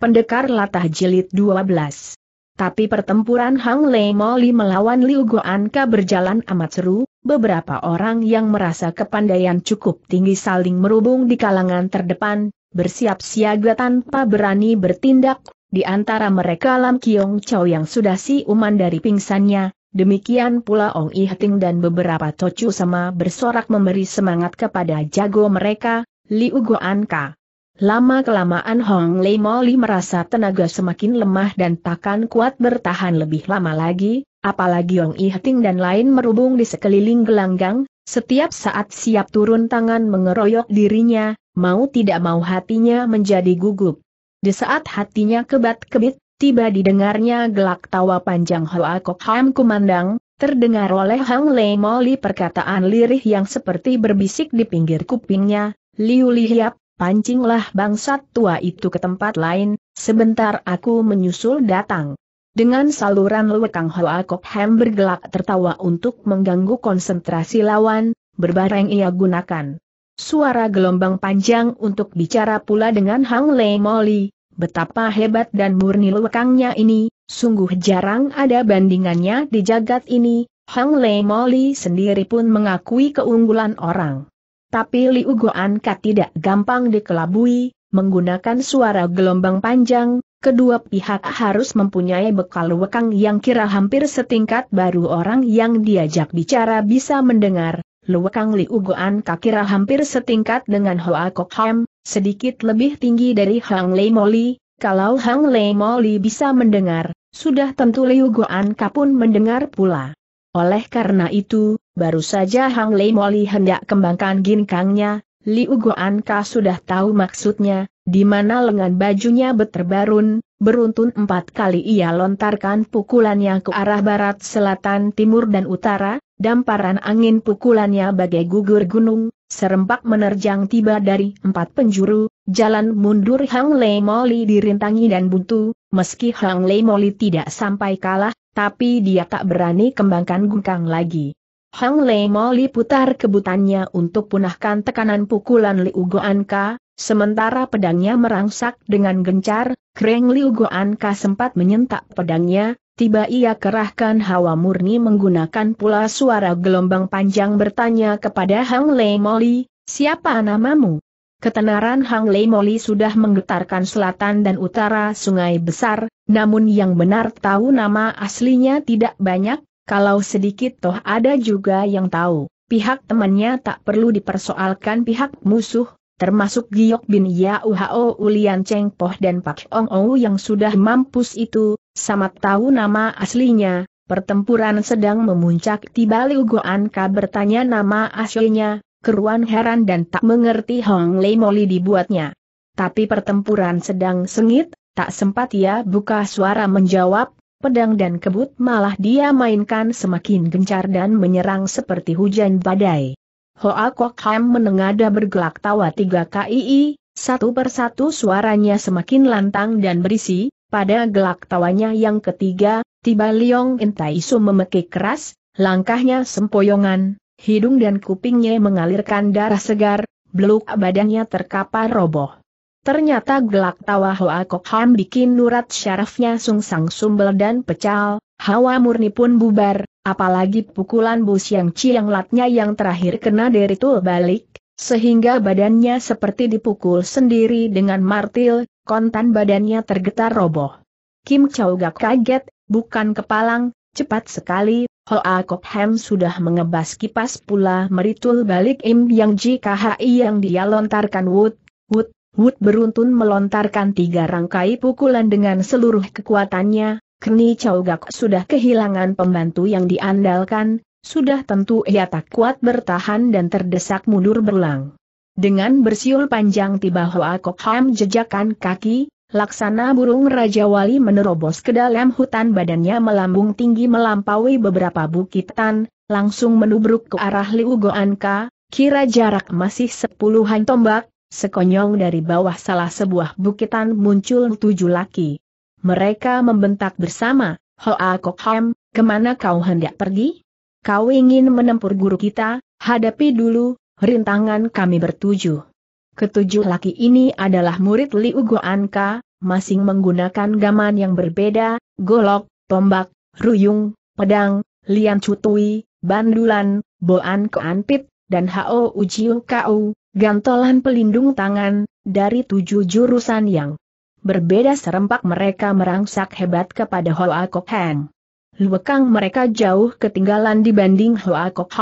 Pendekar Latah Jilid 12. Tapi pertempuran Hang Lei Moli melawan Liu Guanka berjalan amat seru, beberapa orang yang merasa kepandaian cukup tinggi saling merubung di kalangan terdepan, bersiap siaga tanpa berani bertindak, di antara mereka Lam Kiong Chow yang sudah si uman dari pingsannya, demikian pula Ong I Hating dan beberapa Tocu sama bersorak memberi semangat kepada jago mereka, Liu Guanka. Lama-kelamaan Hong Lei Moli merasa tenaga semakin lemah dan takkan kuat bertahan lebih lama lagi, apalagi Yong I Hting dan lain merubung di sekeliling gelanggang, setiap saat siap turun tangan mengeroyok dirinya, mau tidak mau hatinya menjadi gugup. Di saat hatinya kebat-kebit, tiba didengarnya gelak tawa panjang Hoa Kok Ham kumandang, Terdengar oleh Hong Lei Moli perkataan lirih yang seperti berbisik di pinggir kupingnya, Liu Hiap, pancinglah bangsat tua itu ke tempat lain, sebentar aku menyusul datang. Dengan saluran lewekang Kang Hoa Kok Ham bergelak tertawa untuk mengganggu konsentrasi lawan, berbareng ia gunakan. Suara gelombang panjang untuk bicara pula dengan Hang Lei Moli, betapa hebat dan murni lekangnya ini, sungguh jarang ada bandingannya di jagat ini, Hang Lei Moli sendiri pun mengakui keunggulan orang. Tapi Liu kah tidak gampang dikelabui, menggunakan suara gelombang panjang, kedua pihak harus mempunyai bekal wekang yang kira hampir setingkat baru orang yang diajak bicara bisa mendengar, luwekang Liu kira hampir setingkat dengan Hoa Kok Ham, sedikit lebih tinggi dari Hang Lei Moli, kalau Hang Lei Moli bisa mendengar, sudah tentu Liu kah pun mendengar pula. Oleh karena itu, baru saja Hang Lei Moli hendak kembangkan ginkangnya, Liu Anka sudah tahu maksudnya, di mana lengan bajunya beterbarun, beruntun empat kali ia lontarkan pukulannya ke arah barat, selatan, timur dan utara, damparan angin pukulannya bagai gugur gunung, serempak menerjang tiba dari empat penjuru, jalan mundur Hang Lei Moli dirintangi dan buntu, meski Hang Lei Moli tidak sampai kalah, tapi dia tak berani kembangkan gungkang lagi. Hang Lei Moli putar kebutannya untuk punahkan tekanan pukulan Liu Goanka, sementara pedangnya merangsak dengan gencar, Kreng Liu Goanka sempat menyentak pedangnya, tiba ia kerahkan hawa murni menggunakan pula suara gelombang panjang bertanya kepada Hang Lei Moli, siapa namamu? Ketenaran Hang Lei Moli sudah menggetarkan selatan dan utara sungai besar, namun yang benar tahu nama aslinya tidak banyak, kalau sedikit toh ada juga yang tahu. Pihak temannya tak perlu dipersoalkan pihak musuh, termasuk Giok Bin Ya Hao Ulian Cheng Poh dan Pak Ong Ou yang sudah mampus itu, sama tahu nama aslinya, pertempuran sedang memuncak tiba Liu Goan Ka bertanya nama aslinya, keruan heran dan tak mengerti Hong Lei Moli dibuatnya. Tapi pertempuran sedang sengit, tak sempat ia buka suara menjawab, pedang dan kebut malah dia mainkan semakin gencar dan menyerang seperti hujan badai. Hoa Kok Ham menengada bergelak tawa tiga KII, satu persatu suaranya semakin lantang dan berisi, pada gelak tawanya yang ketiga, tiba Liong Su memekik keras, langkahnya sempoyongan, hidung dan kupingnya mengalirkan darah segar, beluk badannya terkapar roboh. Ternyata gelak tawa Hoa Kok Ham bikin nurat syarafnya sungsang sumbel dan pecal, hawa murni pun bubar, apalagi pukulan bus yang ciang latnya yang terakhir kena dari tul balik, sehingga badannya seperti dipukul sendiri dengan martil, kontan badannya tergetar roboh. Kim Chow gak kaget, bukan kepalang, cepat sekali, Hoa Kok Hem sudah mengebas kipas pula meritul balik Im Yang Ji KHI yang dia lontarkan Wood, Wood, Wood beruntun melontarkan tiga rangkai pukulan dengan seluruh kekuatannya, Keni Chow Gak sudah kehilangan pembantu yang diandalkan, sudah tentu ia tak kuat bertahan dan terdesak mundur berulang. Dengan bersiul panjang tiba Hoa Kok Ham jejakan kaki, Laksana burung Raja Wali menerobos ke dalam hutan badannya melambung tinggi melampaui beberapa bukitan, langsung menubruk ke arah Liu kira jarak masih sepuluhan tombak, sekonyong dari bawah salah sebuah bukitan muncul tujuh laki. Mereka membentak bersama, Hoa Hem, kemana kau hendak pergi? Kau ingin menempur guru kita, hadapi dulu, rintangan kami bertujuh. Ketujuh laki ini adalah murid Liu Guanka, masing menggunakan gaman yang berbeda, golok, tombak, ruyung, pedang, lian cutui, bandulan, boan keanpit, dan hao ujiu kau, gantolan pelindung tangan, dari tujuh jurusan yang berbeda serempak mereka merangsak hebat kepada Hoa Kok Heng. Luekang mereka jauh ketinggalan dibanding Hoa Kok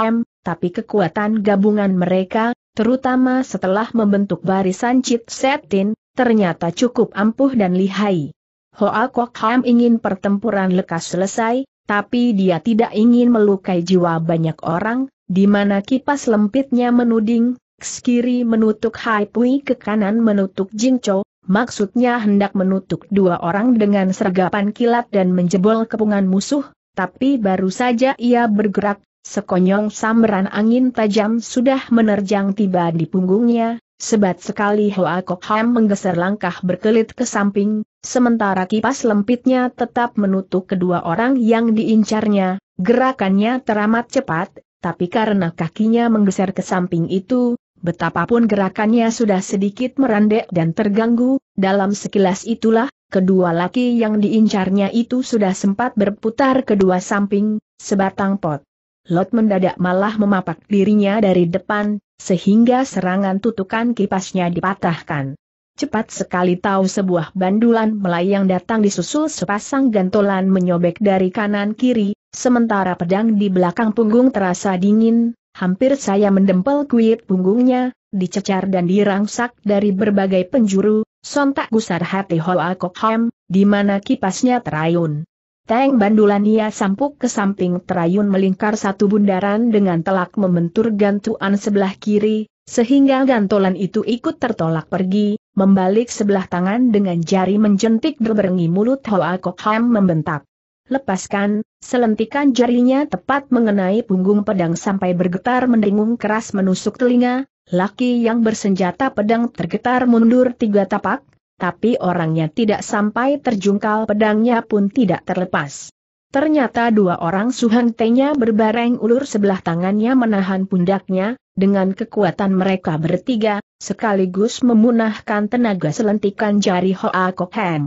tapi kekuatan gabungan mereka, terutama setelah membentuk barisan cip Setin, ternyata cukup ampuh dan lihai. Hoa Kok Ham ingin pertempuran lekas selesai, tapi dia tidak ingin melukai jiwa banyak orang, di mana kipas lempitnya menuding, kiri menutup Hai Pui ke kanan menutup Jin Cho, maksudnya hendak menutup dua orang dengan sergapan kilat dan menjebol kepungan musuh, tapi baru saja ia bergerak, Sekonyong samran angin tajam sudah menerjang tiba di punggungnya, sebat sekali Hoa Kok Ham menggeser langkah berkelit ke samping, sementara kipas lempitnya tetap menutup kedua orang yang diincarnya, gerakannya teramat cepat, tapi karena kakinya menggeser ke samping itu, betapapun gerakannya sudah sedikit merandek dan terganggu, dalam sekilas itulah, kedua laki yang diincarnya itu sudah sempat berputar kedua samping, sebatang pot. Lot mendadak malah memapak dirinya dari depan, sehingga serangan tutukan kipasnya dipatahkan. Cepat sekali tahu sebuah bandulan melayang datang disusul sepasang gantolan menyobek dari kanan kiri, sementara pedang di belakang punggung terasa dingin, hampir saya mendempel kuit punggungnya, dicecar dan dirangsak dari berbagai penjuru, sontak gusar hati Hoa Kok Ham, di mana kipasnya terayun. Teng ia sampuk ke samping terayun melingkar satu bundaran dengan telak membentur gantuan sebelah kiri, sehingga gantolan itu ikut tertolak pergi, membalik sebelah tangan dengan jari menjentik berberengi mulut Hoa Kok Ham membentak. Lepaskan, selentikan jarinya tepat mengenai punggung pedang sampai bergetar mendengung keras menusuk telinga, laki yang bersenjata pedang tergetar mundur tiga tapak, tapi orangnya tidak sampai terjungkal pedangnya pun tidak terlepas. Ternyata dua orang suhantenya berbareng ulur sebelah tangannya menahan pundaknya, dengan kekuatan mereka bertiga, sekaligus memunahkan tenaga selentikan jari Hoa Kok Heng.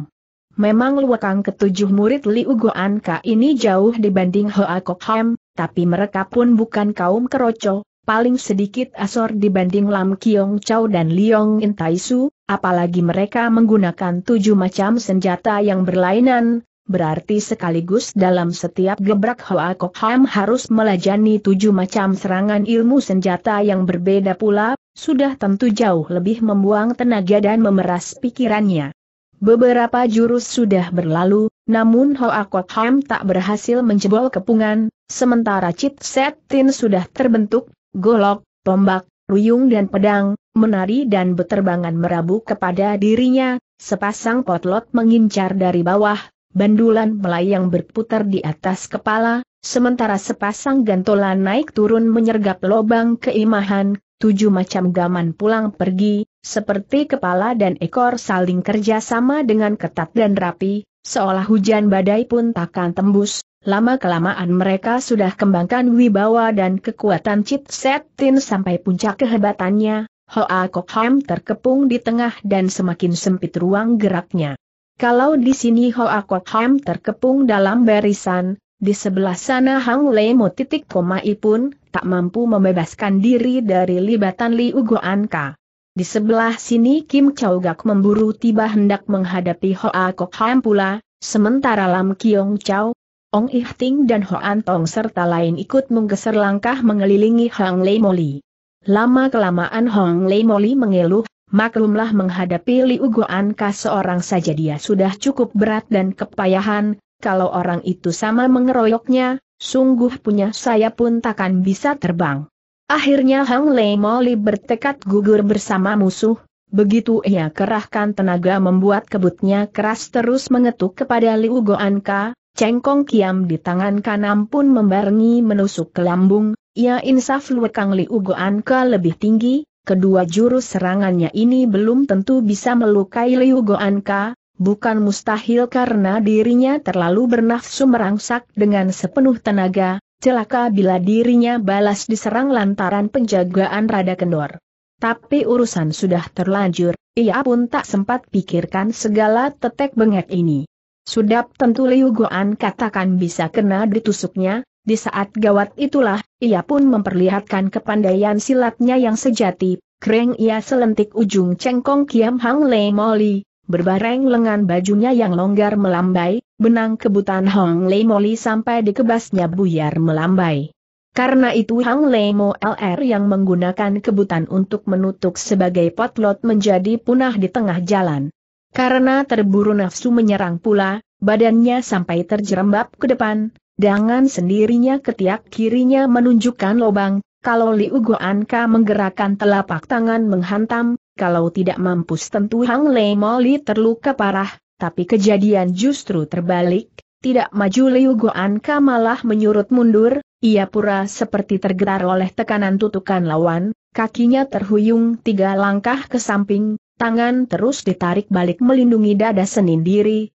Memang luakang ketujuh murid Li Goan Ka ini jauh dibanding Hoa Kok Heng, tapi mereka pun bukan kaum keroco, paling sedikit asor dibanding Lam Kiong Chow dan Liong Yong Intaisu apalagi mereka menggunakan tujuh macam senjata yang berlainan, berarti sekaligus dalam setiap gebrak Hoa Kok Ham harus melajani tujuh macam serangan ilmu senjata yang berbeda pula, sudah tentu jauh lebih membuang tenaga dan memeras pikirannya. Beberapa jurus sudah berlalu, namun Hoa Kok Ham tak berhasil menjebol kepungan, sementara Chit Set Tin sudah terbentuk, golok, tombak, ruyung dan pedang, menari dan beterbangan merabu kepada dirinya, sepasang potlot mengincar dari bawah, bandulan melayang berputar di atas kepala, sementara sepasang gantolan naik turun menyergap lobang keimahan, tujuh macam gaman pulang pergi, seperti kepala dan ekor saling kerja sama dengan ketat dan rapi, seolah hujan badai pun takkan tembus, lama-kelamaan mereka sudah kembangkan wibawa dan kekuatan chipset tin sampai puncak kehebatannya, Hoa Kok Ham terkepung di tengah dan semakin sempit ruang geraknya. Kalau di sini Hoa Kok Ham terkepung dalam barisan, di sebelah sana Hang Lemo titik koma i pun tak mampu membebaskan diri dari libatan Li Ugo Anka. Di sebelah sini Kim Chow Gak memburu tiba hendak menghadapi Hoa Kok Ham pula, sementara Lam Kiong Chow, Ong Ihting dan Hoan Tong serta lain ikut menggeser langkah mengelilingi Hang Lemo Li. Lama-kelamaan Hong Lei Moli mengeluh, maklumlah menghadapi Liu Ka seorang saja dia sudah cukup berat dan kepayahan, kalau orang itu sama mengeroyoknya, sungguh punya saya pun takkan bisa terbang. Akhirnya Hong Lei Moli bertekad gugur bersama musuh, Begitu ia kerahkan tenaga membuat kebutnya keras terus mengetuk kepada Liu Ka, cengkong kiam di tangan kanan pun membarengi menusuk ke lambung, ia ya, insaf Lue Kang Liu Goan ke lebih tinggi, kedua jurus serangannya ini belum tentu bisa melukai Liu Goan ke, bukan mustahil karena dirinya terlalu bernafsu merangsak dengan sepenuh tenaga, celaka bila dirinya balas diserang lantaran penjagaan Rada Kendor. Tapi urusan sudah terlanjur, ia pun tak sempat pikirkan segala tetek bengek ini. Sudah tentu Liu Goan katakan bisa kena ditusuknya, di saat gawat itulah, ia pun memperlihatkan kepandaian silatnya yang sejati, kreng ia selentik ujung cengkong Kiam Hang Le Moli, berbareng lengan bajunya yang longgar melambai, benang kebutan Hang Le Moli sampai dikebasnya buyar melambai. Karena itu Hang Le Mo LR yang menggunakan kebutan untuk menutup sebagai potlot menjadi punah di tengah jalan. Karena terburu nafsu menyerang pula, badannya sampai terjerembab ke depan, dengan sendirinya ketiak kirinya menunjukkan lobang, kalau Liu Goanka menggerakkan telapak tangan menghantam, kalau tidak mampus tentu Hang Lei Moli terluka parah, tapi kejadian justru terbalik, tidak maju Liu Goanka malah menyurut mundur, ia pura seperti tergetar oleh tekanan tutukan lawan, kakinya terhuyung tiga langkah ke samping, tangan terus ditarik balik melindungi dada Senin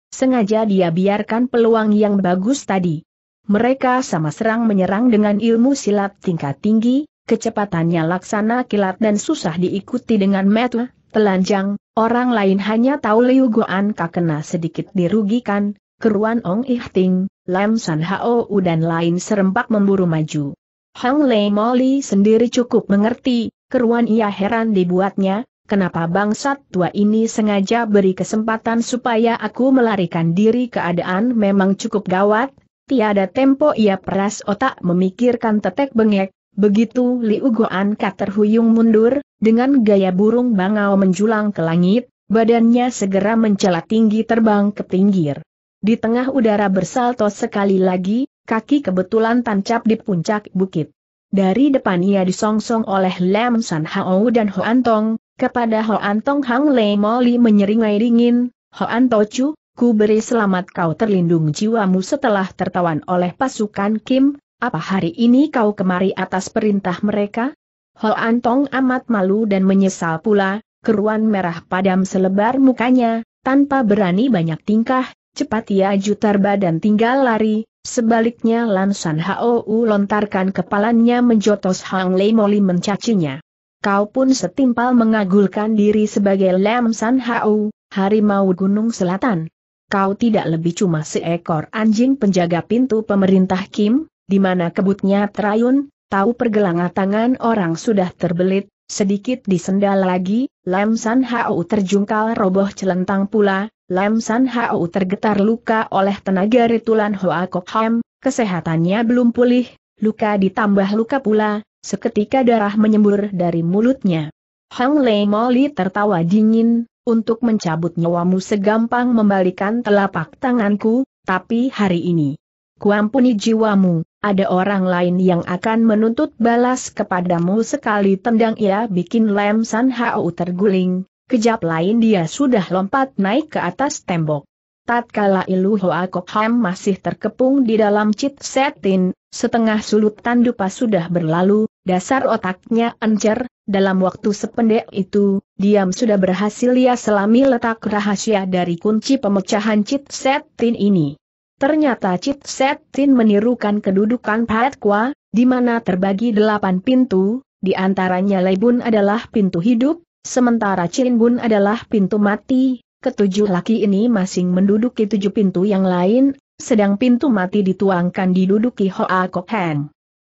sengaja dia biarkan peluang yang bagus tadi. Mereka sama serang menyerang dengan ilmu silat tingkat tinggi, kecepatannya laksana kilat dan susah diikuti dengan metu, telanjang, orang lain hanya tahu Liu Guan kena sedikit dirugikan, keruan Ong Ihting, Ting, Lam San Hao dan lain serempak memburu maju. Hang Lei Moli sendiri cukup mengerti, keruan ia heran dibuatnya, kenapa bangsat tua ini sengaja beri kesempatan supaya aku melarikan diri keadaan memang cukup gawat, Tiada tempo ia peras otak memikirkan tetek bengek, begitu Liu Goan Ka terhuyung mundur, dengan gaya burung bangau menjulang ke langit, badannya segera mencela tinggi terbang ke pinggir. Di tengah udara bersalto sekali lagi, kaki kebetulan tancap di puncak bukit. Dari depan ia disongsong oleh Lam San Hao dan Ho Antong, kepada Ho Antong Hang Lei Moli menyeringai dingin, Anto Chu, ku beri selamat kau terlindung jiwamu setelah tertawan oleh pasukan Kim, apa hari ini kau kemari atas perintah mereka? Ho Antong amat malu dan menyesal pula, keruan merah padam selebar mukanya, tanpa berani banyak tingkah, cepat ia jutar badan tinggal lari, sebaliknya Lansan Hou lontarkan kepalanya menjotos Hang Lei Moli mencacinya. Kau pun setimpal mengagulkan diri sebagai Lam San Hau, harimau gunung selatan kau tidak lebih cuma seekor anjing penjaga pintu pemerintah Kim, di mana kebutnya terayun, tahu pergelangan tangan orang sudah terbelit, sedikit disendal lagi, Lam San Hao terjungkal roboh celentang pula, Lam San Hao tergetar luka oleh tenaga ritulan Hoa Kok Ham, kesehatannya belum pulih, luka ditambah luka pula, seketika darah menyembur dari mulutnya. Hang Lei Moli tertawa dingin, untuk mencabut nyawamu segampang membalikan telapak tanganku, tapi hari ini. Kuampuni jiwamu, ada orang lain yang akan menuntut balas kepadamu sekali tendang ia bikin Lem San Hao terguling, kejap lain dia sudah lompat naik ke atas tembok. Tatkala Ilu Hoa Kok Ham masih terkepung di dalam cit setin, setengah sulut tandupa sudah berlalu, Dasar otaknya encer, dalam waktu sependek itu, diam sudah berhasil ia selami letak rahasia dari kunci pemecahan Set tin ini. Ternyata Set tin menirukan kedudukan Kwa, di mana terbagi delapan pintu, di antaranya Bun adalah pintu hidup, sementara Chin Bun adalah pintu mati, ketujuh laki ini masing menduduki tujuh pintu yang lain, sedang pintu mati dituangkan diduduki Hoa Kok Heng.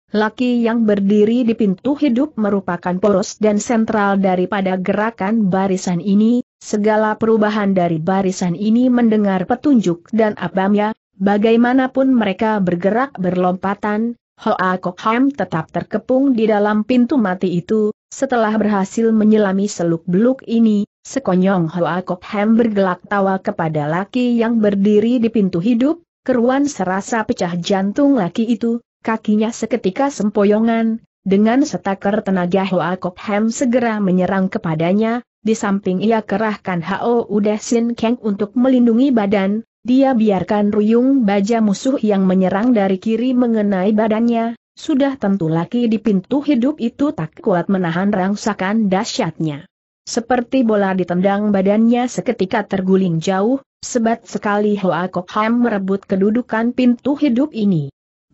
Laki yang berdiri di pintu hidup merupakan poros dan sentral daripada gerakan barisan ini, segala perubahan dari barisan ini mendengar petunjuk dan abamnya, bagaimanapun mereka bergerak berlompatan, Hoa Kok Ham tetap terkepung di dalam pintu mati itu, setelah berhasil menyelami seluk-beluk ini, sekonyong Hoa Kok Ham bergelak tawa kepada laki yang berdiri di pintu hidup, keruan serasa pecah jantung laki itu, kakinya seketika sempoyongan, dengan setaker tenaga Hoa Kok Hem segera menyerang kepadanya, di samping ia kerahkan Hao Udah Sin Keng untuk melindungi badan, dia biarkan ruyung baja musuh yang menyerang dari kiri mengenai badannya, sudah tentu laki di pintu hidup itu tak kuat menahan rangsakan dahsyatnya. Seperti bola ditendang badannya seketika terguling jauh, sebat sekali Hoa Kok Ham merebut kedudukan pintu hidup ini.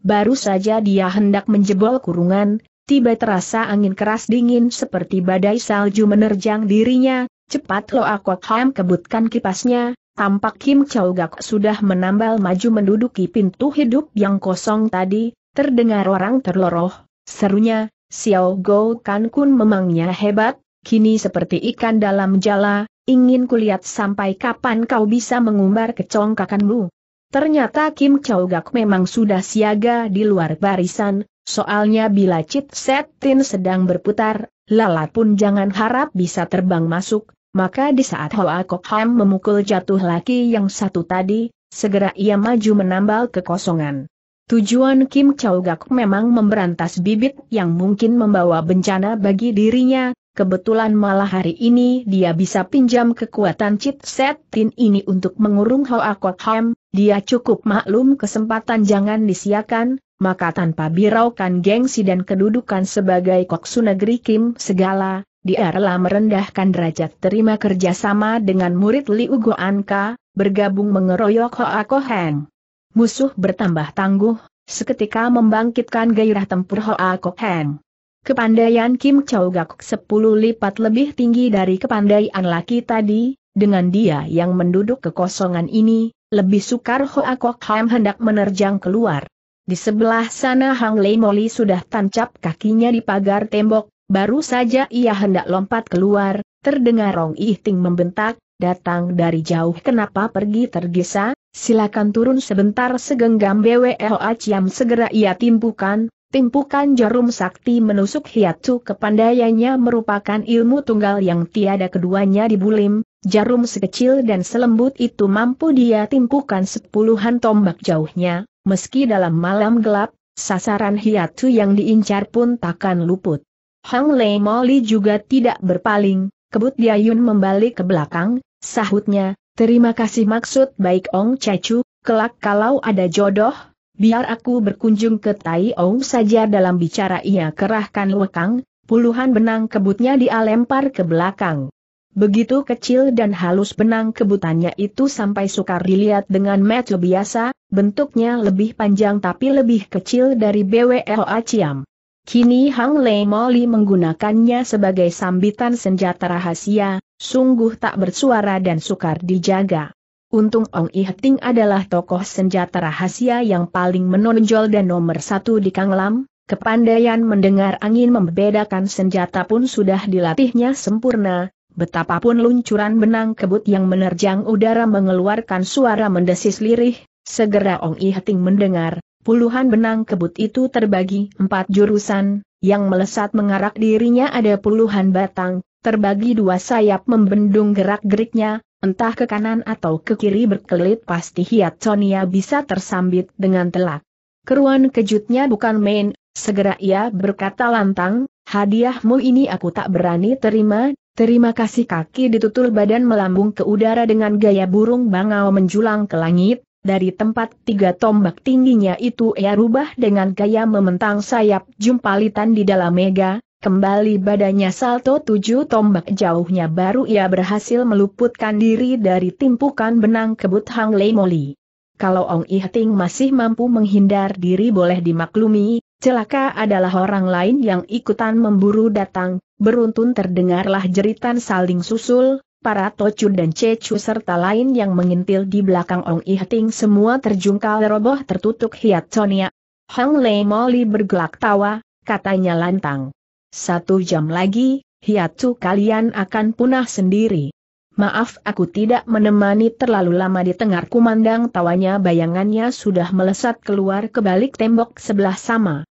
Baru saja dia hendak menjebol kurungan, tiba terasa angin keras dingin seperti badai salju menerjang dirinya, cepat lo Kok Ham kebutkan kipasnya, tampak Kim Chow Gak sudah menambal maju menduduki pintu hidup yang kosong tadi, terdengar orang terloroh, serunya, Xiao Go Kan Kun memangnya hebat, kini seperti ikan dalam jala, ingin kulihat sampai kapan kau bisa mengumbar kecongkakanmu. Ternyata Kim Chow Gak memang sudah siaga di luar barisan, soalnya bila Set Setin sedang berputar, Lala pun jangan harap bisa terbang masuk, maka di saat Hoa Kok Ham memukul jatuh laki yang satu tadi, segera ia maju menambal kekosongan. Tujuan Kim Chow Gak memang memberantas bibit yang mungkin membawa bencana bagi dirinya, Kebetulan malah hari ini dia bisa pinjam kekuatan chipset Tin ini untuk mengurung Hoa Kok Ham, dia cukup maklum kesempatan jangan disiakan, maka tanpa biraukan gengsi dan kedudukan sebagai koksu negeri Kim segala, dia rela merendahkan derajat terima kerjasama dengan murid Liu Anka, bergabung mengeroyok Hoa Kok Heng. Musuh bertambah tangguh, seketika membangkitkan gairah tempur Hoa Kok Heng. Kepandaian Kim Chow Gak 10 lipat lebih tinggi dari kepandaian laki tadi, dengan dia yang menduduk kekosongan ini, lebih sukar Hoa Kok Ham hendak menerjang keluar. Di sebelah sana Hang Lei Moli sudah tancap kakinya di pagar tembok, baru saja ia hendak lompat keluar, terdengar Rong Ih Ting membentak, datang dari jauh kenapa pergi tergesa, silakan turun sebentar segenggam BWE Hoa Chiam segera ia timpukan, timpukan jarum sakti menusuk hiatsu kepandaiannya merupakan ilmu tunggal yang tiada keduanya di bulim, jarum sekecil dan selembut itu mampu dia timpukan sepuluhan tombak jauhnya, meski dalam malam gelap, sasaran hiatsu yang diincar pun takkan luput. Hang Lei Moli juga tidak berpaling, kebut Diayun membalik ke belakang, sahutnya, terima kasih maksud baik Ong Cecu, kelak kalau ada jodoh, Biar aku berkunjung ke Tai Ou saja dalam bicara ia kerahkan lekang, puluhan benang kebutnya dia lempar ke belakang. Begitu kecil dan halus benang kebutannya itu sampai sukar dilihat dengan mata biasa, bentuknya lebih panjang tapi lebih kecil dari BWL Aciam. Kini Hang Lei Moli menggunakannya sebagai sambitan senjata rahasia, sungguh tak bersuara dan sukar dijaga. Untung Ong I Heting adalah tokoh senjata rahasia yang paling menonjol dan nomor satu di Kanglam, kepandaian mendengar angin membedakan senjata pun sudah dilatihnya sempurna, betapapun luncuran benang kebut yang menerjang udara mengeluarkan suara mendesis lirih, segera Ong I Heting mendengar, puluhan benang kebut itu terbagi empat jurusan, yang melesat mengarak dirinya ada puluhan batang, terbagi dua sayap membendung gerak-geriknya, entah ke kanan atau ke kiri berkelit pasti Hiat Sonia bisa tersambit dengan telak. Keruan kejutnya bukan main, segera ia berkata lantang, hadiahmu ini aku tak berani terima, terima kasih kaki ditutul badan melambung ke udara dengan gaya burung bangau menjulang ke langit, dari tempat tiga tombak tingginya itu ia rubah dengan gaya mementang sayap jumpalitan di dalam mega, Kembali badannya salto tujuh tombak jauhnya baru ia berhasil meluputkan diri dari timpukan benang kebut Hang Lei Moli. Kalau Ong I Ting masih mampu menghindar diri boleh dimaklumi, celaka adalah orang lain yang ikutan memburu datang, beruntun terdengarlah jeritan saling susul, para Tocu dan Cecu serta lain yang mengintil di belakang Ong I Ting semua terjungkal roboh tertutup hiat Sonia. Hang Lei Moli bergelak tawa, katanya lantang. Satu jam lagi, hiatu kalian akan punah sendiri. Maaf aku tidak menemani terlalu lama di tengah kumandang tawanya bayangannya sudah melesat keluar ke balik tembok sebelah sama.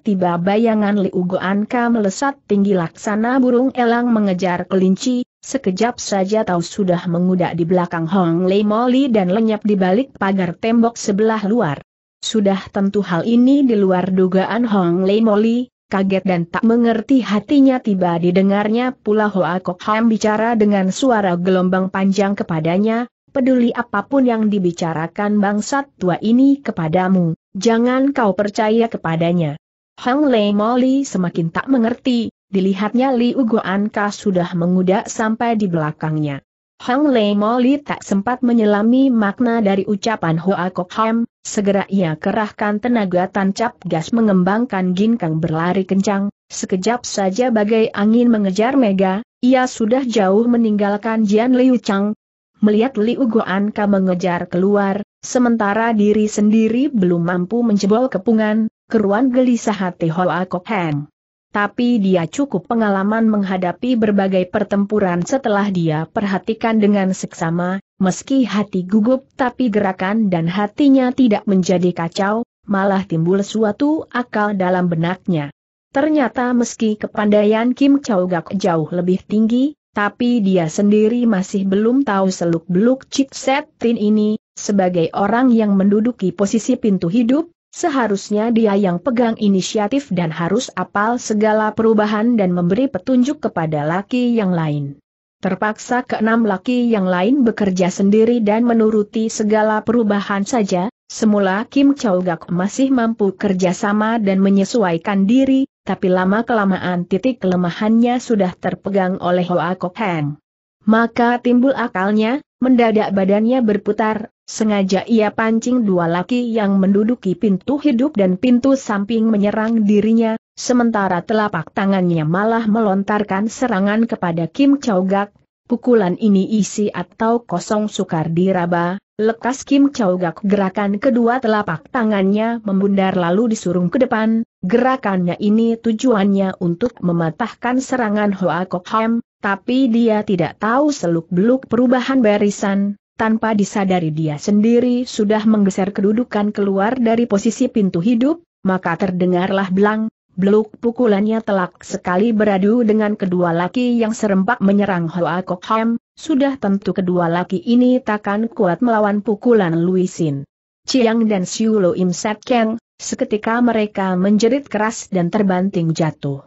Tiba bayangan Liu Anka melesat tinggi laksana burung elang mengejar kelinci, sekejap saja tahu sudah mengudak di belakang Hong Lei Moli dan lenyap di balik pagar tembok sebelah luar. Sudah tentu hal ini di luar dugaan Hong Lei Moli, kaget dan tak mengerti hatinya tiba didengarnya pula Hoa Kok Ham bicara dengan suara gelombang panjang kepadanya, peduli apapun yang dibicarakan bangsat tua ini kepadamu, jangan kau percaya kepadanya. Hang Lei Moli semakin tak mengerti, dilihatnya Uguan Goanka sudah mengudak sampai di belakangnya. Hang Lei Moli tak sempat menyelami makna dari ucapan Hoa Kok Ham, Segera ia kerahkan tenaga tancap gas mengembangkan ginkang berlari kencang, sekejap saja bagai angin mengejar Mega, ia sudah jauh meninggalkan Jian Liu Chang. Melihat Liu Ka mengejar keluar, sementara diri sendiri belum mampu menjebol kepungan, keruan gelisah hati Hoa Kok Heng tapi dia cukup pengalaman menghadapi berbagai pertempuran setelah dia perhatikan dengan seksama, meski hati gugup tapi gerakan dan hatinya tidak menjadi kacau, malah timbul suatu akal dalam benaknya. Ternyata meski kepandaian Kim Chow Gak jauh lebih tinggi, tapi dia sendiri masih belum tahu seluk-beluk Chit Set Tin ini, sebagai orang yang menduduki posisi pintu hidup, Seharusnya dia yang pegang inisiatif dan harus apal segala perubahan dan memberi petunjuk kepada laki yang lain. Terpaksa keenam laki yang lain bekerja sendiri dan menuruti segala perubahan saja, semula Kim Chow Gak masih mampu kerjasama dan menyesuaikan diri, tapi lama-kelamaan titik kelemahannya sudah terpegang oleh Hoa Kok Heng. Maka timbul akalnya, mendadak badannya berputar, Sengaja ia pancing dua laki yang menduduki pintu hidup dan pintu samping menyerang dirinya, sementara telapak tangannya malah melontarkan serangan kepada Kim Chow Gak. Pukulan ini isi atau kosong sukar diraba, lekas Kim Chow Gak gerakan kedua telapak tangannya membundar lalu disurung ke depan, gerakannya ini tujuannya untuk mematahkan serangan Hoa Kok Ham, tapi dia tidak tahu seluk-beluk perubahan barisan, tanpa disadari dia sendiri sudah menggeser kedudukan keluar dari posisi pintu hidup, maka terdengarlah belang, beluk pukulannya telak sekali beradu dengan kedua laki yang serempak menyerang Hoa Kok Ham, sudah tentu kedua laki ini takkan kuat melawan pukulan Luisin. Chiang dan Siulo Im Sat Keng, seketika mereka menjerit keras dan terbanting jatuh.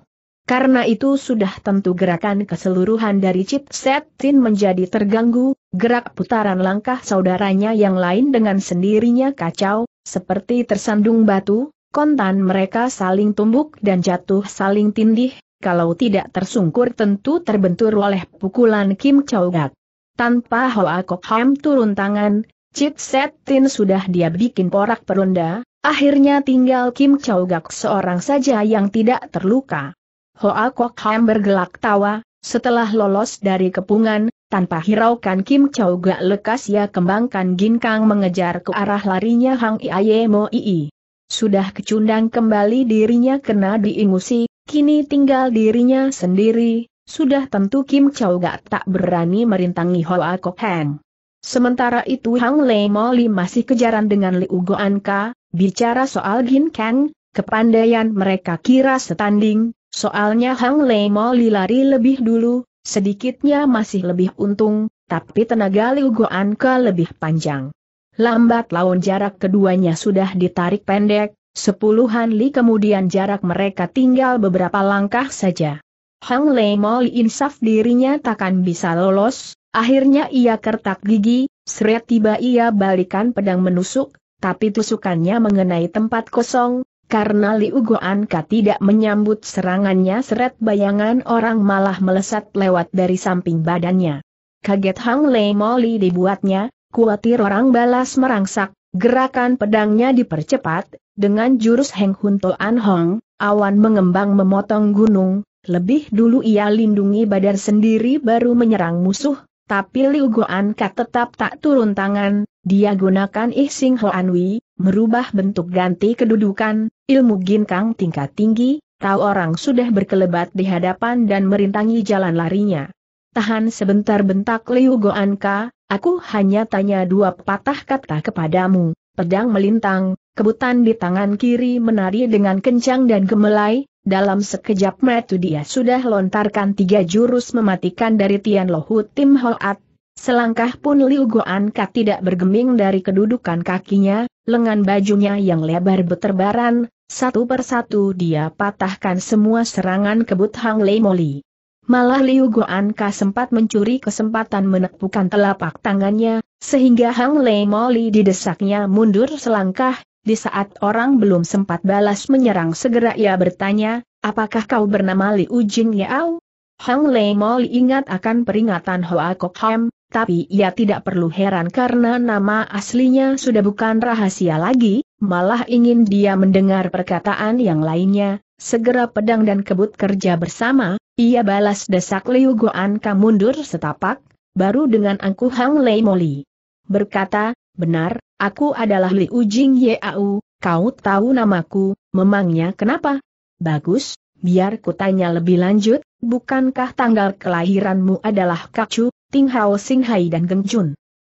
Karena itu sudah tentu gerakan keseluruhan dari Chit Set Tin menjadi terganggu, Gerak putaran langkah saudaranya yang lain dengan sendirinya kacau, seperti tersandung batu, kontan mereka saling tumbuk dan jatuh saling tindih, kalau tidak tersungkur tentu terbentur oleh pukulan Kim Chow Gak. Tanpa Hoa Kok Ham turun tangan, Chit Set Tin sudah dia bikin porak peronda, akhirnya tinggal Kim Chow Gak seorang saja yang tidak terluka. Hoa Kok Ham bergelak tawa, setelah lolos dari kepungan, tanpa hiraukan Kim Chow gak lekas ya kembangkan ginkang mengejar ke arah larinya Hang Iaye Mo Ii. Sudah kecundang kembali dirinya kena diingusi, kini tinggal dirinya sendiri, sudah tentu Kim Chow gak tak berani merintangi Hoa Kok Heng. Sementara itu Hang Le Mo Li masih kejaran dengan Liu Goan Ka, bicara soal gin kang, kepandaian mereka kira setanding, soalnya Hang Le Mo Li lari lebih dulu, Sedikitnya masih lebih untung, tapi tenaga Liu Goan ke lebih panjang. Lambat laun jarak keduanya sudah ditarik pendek, sepuluhan li kemudian jarak mereka tinggal beberapa langkah saja. Hang Lei Mol insaf dirinya takkan bisa lolos, akhirnya ia kertak gigi, seret tiba ia balikan pedang menusuk, tapi tusukannya mengenai tempat kosong, karena Liu Goanka tidak menyambut serangannya seret bayangan orang malah melesat lewat dari samping badannya. Kaget Hang Lei Moli dibuatnya, kuatir orang balas merangsak, gerakan pedangnya dipercepat, dengan jurus Heng Hun An Hong, awan mengembang memotong gunung, lebih dulu ia lindungi badan sendiri baru menyerang musuh, tapi Liu Goanka tetap tak turun tangan, dia gunakan Ih Sing Hoan Wei, merubah bentuk ganti kedudukan, ilmu ginkang tingkat tinggi, tahu orang sudah berkelebat di hadapan dan merintangi jalan larinya. Tahan sebentar bentak Liu Goanka, aku hanya tanya dua patah kata kepadamu, pedang melintang, kebutan di tangan kiri menari dengan kencang dan gemelai, dalam sekejap metu dia sudah lontarkan tiga jurus mematikan dari Tian Lohut Tim Hoat, Selangkah pun Liu Goanka tidak bergeming dari kedudukan kakinya, lengan bajunya yang lebar berterbaran, satu persatu dia patahkan semua serangan kebut Hang Lei Moli. Malah Liu Goanka sempat mencuri kesempatan menepukan telapak tangannya, sehingga Hang Lei Moli didesaknya mundur selangkah, di saat orang belum sempat balas menyerang segera ia bertanya, apakah kau bernama Liu Jing Yao? Hang Lei Moli ingat akan peringatan Hoa Kok Ham, tapi ia tidak perlu heran karena nama aslinya sudah bukan rahasia lagi, malah ingin dia mendengar perkataan yang lainnya, segera pedang dan kebut kerja bersama, ia balas desak Liu Goan Kang mundur setapak, baru dengan angkuh Hang Lei Moli. Berkata, benar, aku adalah Liu Jing Yeau, kau tahu namaku, memangnya kenapa? Bagus, biar kutanya lebih lanjut, bukankah tanggal kelahiranmu adalah Kacu, Ting Hao Sing Hai dan Geng Jun.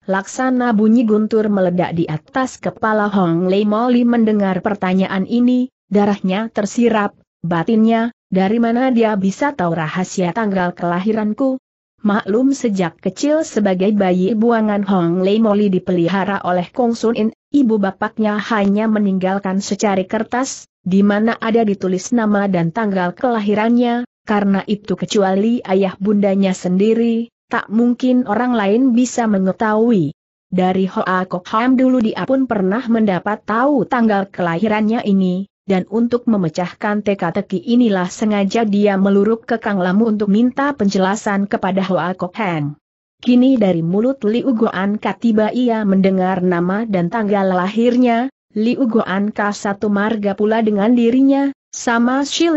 Laksana bunyi guntur meledak di atas kepala Hong Lei Moli mendengar pertanyaan ini, darahnya tersirap, batinnya, dari mana dia bisa tahu rahasia tanggal kelahiranku? Maklum sejak kecil sebagai bayi buangan Hong Lei Moli dipelihara oleh Kong Sun In, ibu bapaknya hanya meninggalkan secari kertas, di mana ada ditulis nama dan tanggal kelahirannya, karena itu kecuali ayah bundanya sendiri, tak mungkin orang lain bisa mengetahui. Dari Hoa Kok Ham dulu dia pun pernah mendapat tahu tanggal kelahirannya ini, dan untuk memecahkan teka-teki inilah sengaja dia meluruk ke Kang Lamu untuk minta penjelasan kepada Hoa Kok Ham. Kini dari mulut Liu Goan tiba ia mendengar nama dan tanggal lahirnya, Liu Goan Ka satu marga pula dengan dirinya, sama Shi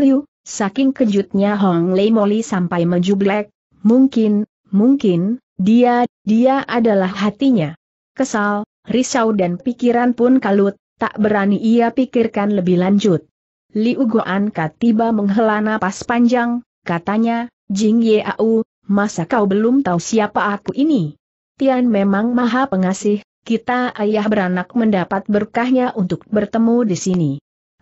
saking kejutnya Hong Lei Moli sampai menjublek, mungkin, Mungkin, dia, dia adalah hatinya. Kesal, risau dan pikiran pun kalut, tak berani ia pikirkan lebih lanjut. Liu Guan tiba menghela napas panjang, katanya, Jing Yeau, masa kau belum tahu siapa aku ini? Tian memang maha pengasih, kita ayah beranak mendapat berkahnya untuk bertemu di sini.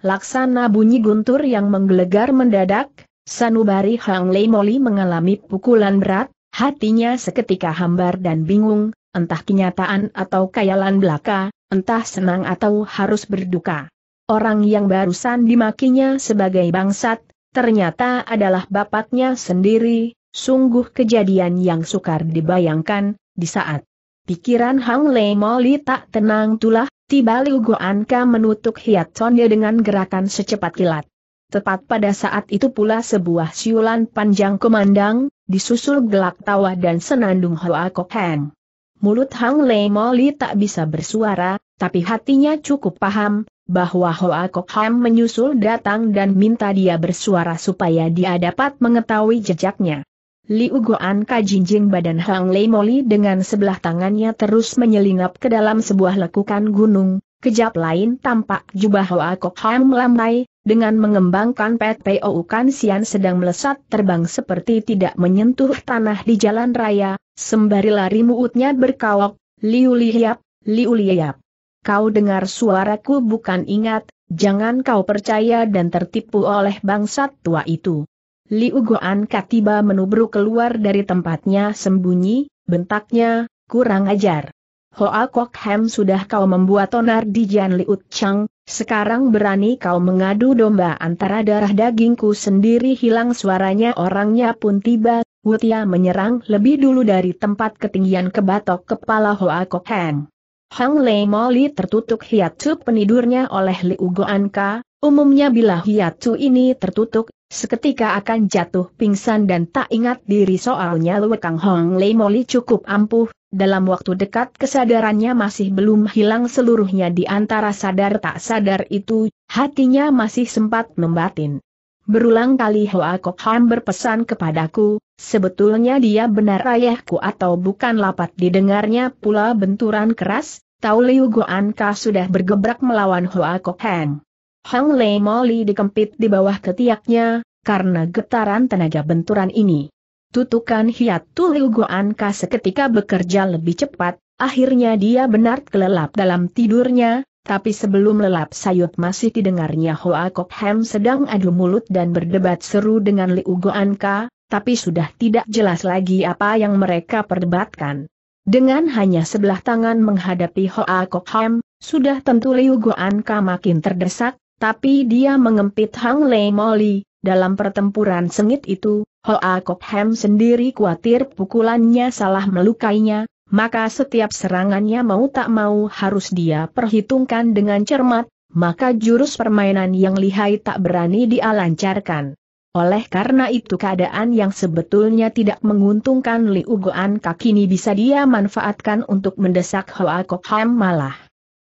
Laksana bunyi guntur yang menggelegar mendadak, Sanubari Hang Lei Moli mengalami pukulan berat, Hatinya seketika hambar dan bingung, entah kenyataan atau kayalan belaka, entah senang atau harus berduka. Orang yang barusan dimakinya sebagai bangsat, ternyata adalah bapaknya sendiri, sungguh kejadian yang sukar dibayangkan, di saat pikiran Hang Le Moli tak tenang tulah, tiba Liu Goan menutup hiat sonde dengan gerakan secepat kilat. Tepat pada saat itu pula sebuah siulan panjang kemandang, disusul gelak tawa dan senandung Hoa Kok Heng. Mulut Hang Lei Moli tak bisa bersuara, tapi hatinya cukup paham, bahwa Hoa Kok Ham menyusul datang dan minta dia bersuara supaya dia dapat mengetahui jejaknya. Liu Goan kajinjing badan Hang Lei Moli dengan sebelah tangannya terus menyelinap ke dalam sebuah lekukan gunung, Kejap lain tampak jubah Hoa Kok Ham melambai, dengan mengembangkan pet PTPO kan Sian sedang melesat terbang seperti tidak menyentuh tanah di jalan raya, sembari lari muutnya berkawok, liu liyap, liu liyap. Kau dengar suaraku bukan ingat, jangan kau percaya dan tertipu oleh bangsat tua itu. Liu Goan Katiba menubruk keluar dari tempatnya sembunyi, bentaknya, kurang ajar. Hoa Kok Hem sudah kau membuat onar di Jan Liut Chang, sekarang berani kau mengadu domba antara darah dagingku sendiri hilang suaranya orangnya pun tiba, Wutia menyerang lebih dulu dari tempat ketinggian ke batok kepala Hoa Kok Heng. Hang Lei Moli tertutup hiatu penidurnya oleh Liu Anka. umumnya bila hiatu ini tertutup, Seketika akan jatuh pingsan dan tak ingat diri soalnya Lue Kang Hong Lei Moli cukup ampuh, dalam waktu dekat kesadarannya masih belum hilang seluruhnya di antara sadar tak sadar itu, hatinya masih sempat membatin. Berulang kali Hoa Kok Ham berpesan kepadaku, sebetulnya dia benar ayahku atau bukan lapat didengarnya pula benturan keras, Tahu Liu Goan Ka sudah bergebrak melawan Hoa Kok Hang. Hang Lei Moli dikempit di bawah ketiaknya, karena getaran tenaga benturan ini. Tutukan hiatu Tuliu Guan Ka seketika bekerja lebih cepat, akhirnya dia benar kelelap dalam tidurnya, tapi sebelum lelap Sayut masih didengarnya Hoa Kok Hem sedang adu mulut dan berdebat seru dengan Liu Guan Ka, tapi sudah tidak jelas lagi apa yang mereka perdebatkan. Dengan hanya sebelah tangan menghadapi Hoa Kok Hem, sudah tentu Liu Guan Ka makin terdesak, tapi dia mengempit Hang Lei Moli, dalam pertempuran sengit itu, Hoa Kok Hem sendiri khawatir pukulannya salah melukainya, maka setiap serangannya mau tak mau harus dia perhitungkan dengan cermat, maka jurus permainan yang lihai tak berani dialancarkan. Oleh karena itu keadaan yang sebetulnya tidak menguntungkan Liu Goan kakini bisa dia manfaatkan untuk mendesak Hoa Kok Ham malah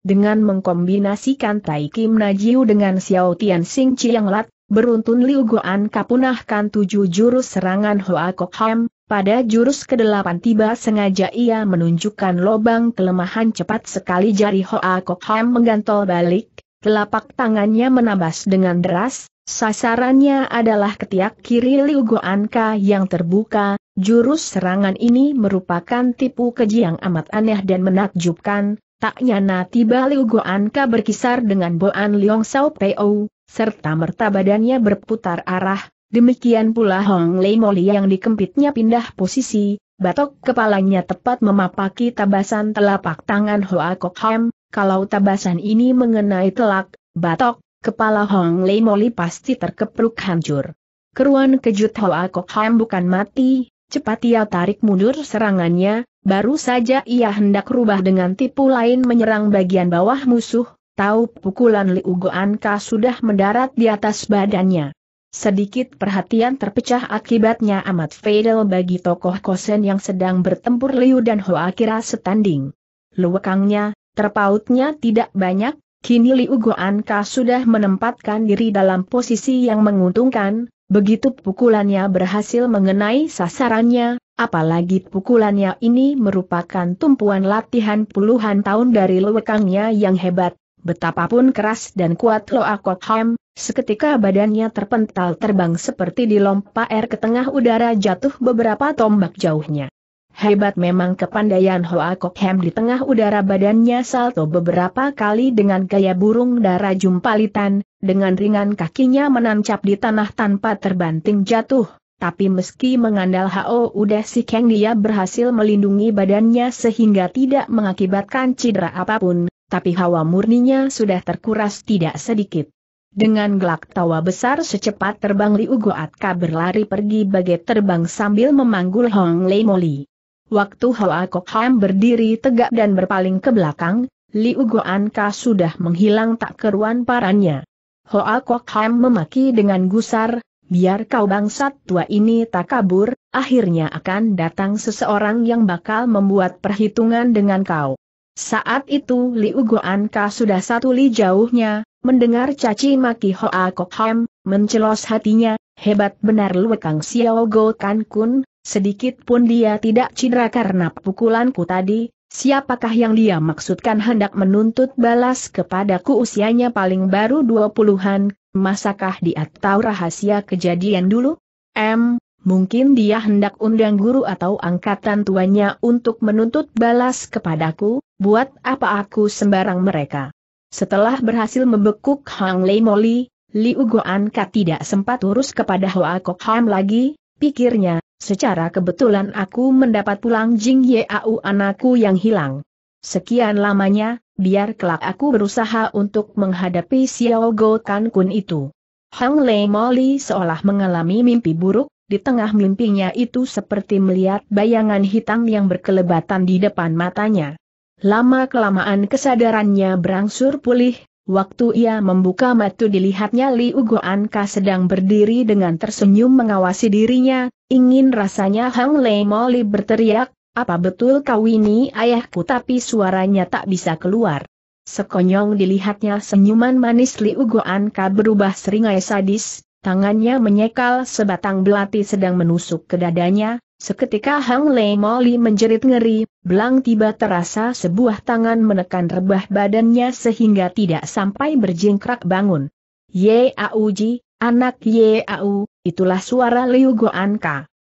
dengan mengkombinasikan Tai Kim Najiu dengan Xiao Tian Sing Chiang Lat, beruntun Liu Guan kapunahkan tujuh jurus serangan Hoa Kok Ham, pada jurus ke-8 tiba sengaja ia menunjukkan lobang kelemahan cepat sekali jari Hoa Kok Ham menggantol balik, telapak tangannya menabas dengan deras, sasarannya adalah ketiak kiri Liu Guan Ka yang terbuka, jurus serangan ini merupakan tipu keji yang amat aneh dan menakjubkan, Tak nyana tiba Liu Goan berkisar dengan Boan Liong Sao Peo, serta merta badannya berputar arah, demikian pula Hong Lei Moli yang dikempitnya pindah posisi, batok kepalanya tepat memapaki tabasan telapak tangan Hoa Kok Ham, kalau tabasan ini mengenai telak, batok, kepala Hong Lei Moli pasti terkepruk hancur. Keruan kejut Hoa Kok Ham bukan mati, cepat ia tarik mundur serangannya, Baru saja ia hendak rubah dengan tipu lain menyerang bagian bawah musuh, tahu pukulan Liu Goanka sudah mendarat di atas badannya. Sedikit perhatian terpecah akibatnya amat fatal bagi tokoh Kosen yang sedang bertempur Liu dan Hoa Kira setanding. Luwakangnya, terpautnya tidak banyak, kini Liu Goanka sudah menempatkan diri dalam posisi yang menguntungkan, Begitu pukulannya berhasil mengenai sasarannya, apalagi pukulannya ini merupakan tumpuan latihan puluhan tahun dari lewekangnya yang hebat, betapapun keras dan kuat Loa Kok Ham, seketika badannya terpental terbang seperti dilompa air ke tengah udara jatuh beberapa tombak jauhnya. Hebat memang kepandaian Hoa Kok Hem di tengah udara badannya salto beberapa kali dengan gaya burung darah jumpalitan, dengan ringan kakinya menancap di tanah tanpa terbanting jatuh. Tapi meski mengandal Hao Udah Si Keng dia berhasil melindungi badannya sehingga tidak mengakibatkan cedera apapun, tapi hawa murninya sudah terkuras tidak sedikit. Dengan gelak tawa besar secepat terbang Liu Goatka berlari pergi bagai terbang sambil memanggul Hong Lei Moli. Waktu Hoa Kok Ham berdiri tegak dan berpaling ke belakang, Liu Goan Ka sudah menghilang tak keruan parannya. Hoa Kok Ham memaki dengan gusar, biar kau bangsat tua ini tak kabur, akhirnya akan datang seseorang yang bakal membuat perhitungan dengan kau. Saat itu Liu Goan Ka sudah satu li jauhnya, Mendengar caci maki Hoa Kok Ham, mencelos hatinya, hebat benar kang Xiao Go Kan Kun, Sedikit pun dia tidak cedera karena pukulanku tadi, siapakah yang dia maksudkan hendak menuntut balas kepadaku usianya paling baru dua puluhan, masakah dia tahu rahasia kejadian dulu? M, mungkin dia hendak undang guru atau angkatan tuanya untuk menuntut balas kepadaku, buat apa aku sembarang mereka? Setelah berhasil membekuk Hang Lei Moli, Liu Guan Ka tidak sempat urus kepada Hoa Kok Ham lagi, pikirnya, Secara kebetulan aku mendapat pulang Jing Au anakku yang hilang. Sekian lamanya, biar kelak aku berusaha untuk menghadapi Xiao Go Kan Kun itu. Hang Lei Moli seolah mengalami mimpi buruk, di tengah mimpinya itu seperti melihat bayangan hitam yang berkelebatan di depan matanya. Lama-kelamaan kesadarannya berangsur pulih, Waktu ia membuka mata dilihatnya Uguan Ugoanka sedang berdiri dengan tersenyum mengawasi dirinya, ingin rasanya Hang Lei Moli berteriak, apa betul kau ini ayahku tapi suaranya tak bisa keluar. Sekonyong dilihatnya senyuman manis Uguan Ugoanka berubah seringai sadis, tangannya menyekal sebatang belati sedang menusuk ke dadanya, Seketika Hang Lei Moli menjerit ngeri, belang tiba terasa sebuah tangan menekan rebah badannya sehingga tidak sampai berjingkrak bangun. Ye Auji, anak Ye Au, itulah suara Liu Goan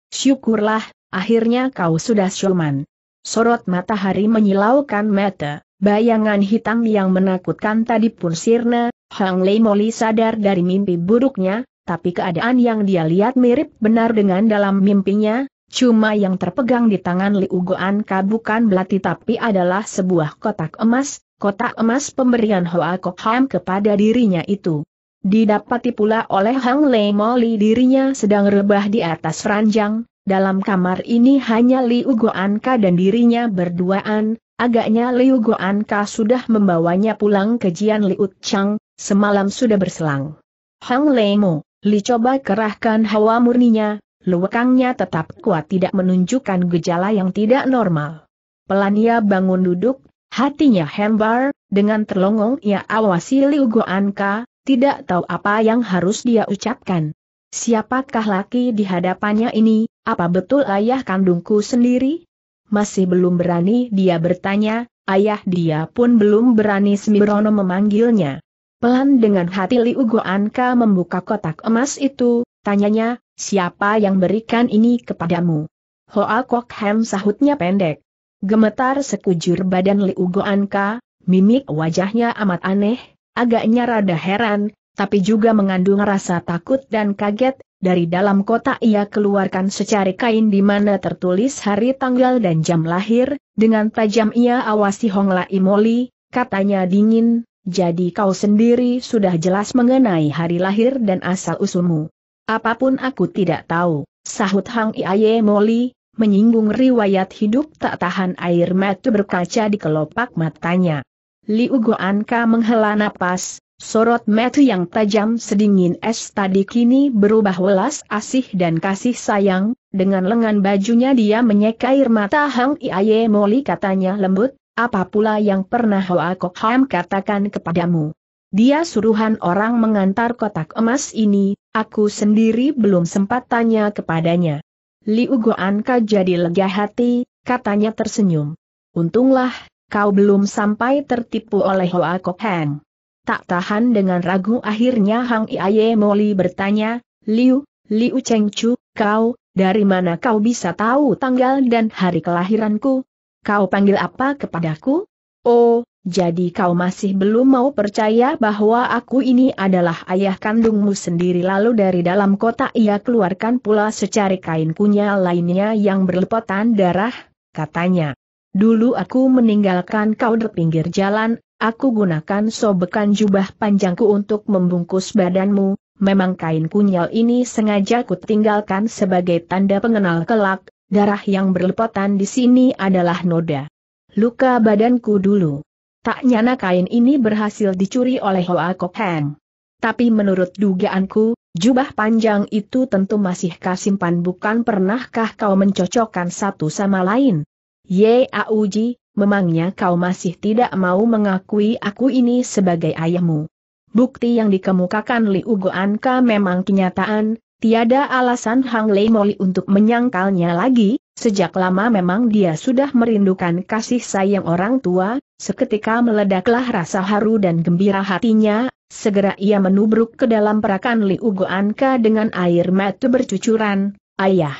Syukurlah, akhirnya kau sudah siuman. Sorot matahari menyilaukan mata, bayangan hitam yang menakutkan tadi pun sirna, Hang Lei Moli sadar dari mimpi buruknya, tapi keadaan yang dia lihat mirip benar dengan dalam mimpinya, Cuma yang terpegang di tangan Liu Goan Ka bukan belati tapi adalah sebuah kotak emas, kotak emas pemberian Hoa Kok Ham kepada dirinya itu. Didapati pula oleh Hang Lei Moli dirinya sedang rebah di atas ranjang, dalam kamar ini hanya Liu Goan Ka dan dirinya berduaan, agaknya Liu Goan Ka sudah membawanya pulang ke Jian Liu Chang, semalam sudah berselang. Hang Lei Mo, Li coba kerahkan hawa murninya, Lewekangnya tetap kuat tidak menunjukkan gejala yang tidak normal. Pelan ia bangun duduk, hatinya hembar dengan terlongong ia awasi Liu Guanka, tidak tahu apa yang harus dia ucapkan. Siapakah laki di hadapannya ini, apa betul ayah kandungku sendiri? Masih belum berani dia bertanya, ayah dia pun belum berani Sembrono memanggilnya. Pelan dengan hati Liu Guanka membuka kotak emas itu, tanyanya, Siapa yang berikan ini kepadamu? Hoa Kok Hem sahutnya pendek. Gemetar sekujur badan Liu Goanka, mimik wajahnya amat aneh, agaknya rada heran, tapi juga mengandung rasa takut dan kaget, dari dalam kota ia keluarkan secari kain di mana tertulis hari tanggal dan jam lahir, dengan tajam ia awasi Hong La Imoli. katanya dingin, jadi kau sendiri sudah jelas mengenai hari lahir dan asal usulmu. Apapun aku tidak tahu, sahut Hang Iaye Moli, menyinggung riwayat hidup tak tahan air mata berkaca di kelopak matanya. Liu Goanka menghela napas, sorot mata yang tajam sedingin es tadi kini berubah welas asih dan kasih sayang, dengan lengan bajunya dia menyeka air mata Hang Iaye Moli katanya lembut, apa pula yang pernah Hoa Kok Ham katakan kepadamu? Dia suruhan orang mengantar kotak emas ini, Aku sendiri belum sempat tanya kepadanya. Liu Goanka jadi lega hati, katanya tersenyum. Untunglah, kau belum sampai tertipu oleh Hoa Kok Heng. Tak tahan dengan ragu akhirnya Hang Iaye Moli bertanya, Liu, Liu Chengchu, kau, dari mana kau bisa tahu tanggal dan hari kelahiranku? Kau panggil apa kepadaku? Oh, jadi kau masih belum mau percaya bahwa aku ini adalah ayah kandungmu sendiri lalu dari dalam kota ia keluarkan pula secari kain kunya lainnya yang berlepotan darah, katanya. Dulu aku meninggalkan kau di pinggir jalan, aku gunakan sobekan jubah panjangku untuk membungkus badanmu, memang kain kunyal ini sengaja kutinggalkan sebagai tanda pengenal kelak, darah yang berlepotan di sini adalah noda. Luka badanku dulu. Tak nyana kain ini berhasil dicuri oleh Hoa Kok Heng. Tapi menurut dugaanku, jubah panjang itu tentu masih kasimpan bukan pernahkah kau mencocokkan satu sama lain? Ye Auji, memangnya kau masih tidak mau mengakui aku ini sebagai ayahmu. Bukti yang dikemukakan Li Ugoanka memang kenyataan, tiada alasan Hang Lei Moli untuk menyangkalnya lagi, sejak lama memang dia sudah merindukan kasih sayang orang tua, Seketika meledaklah rasa haru dan gembira hatinya, segera ia menubruk ke dalam perakan Liu Goanka dengan air mata bercucuran, Ayah!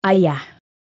Ayah!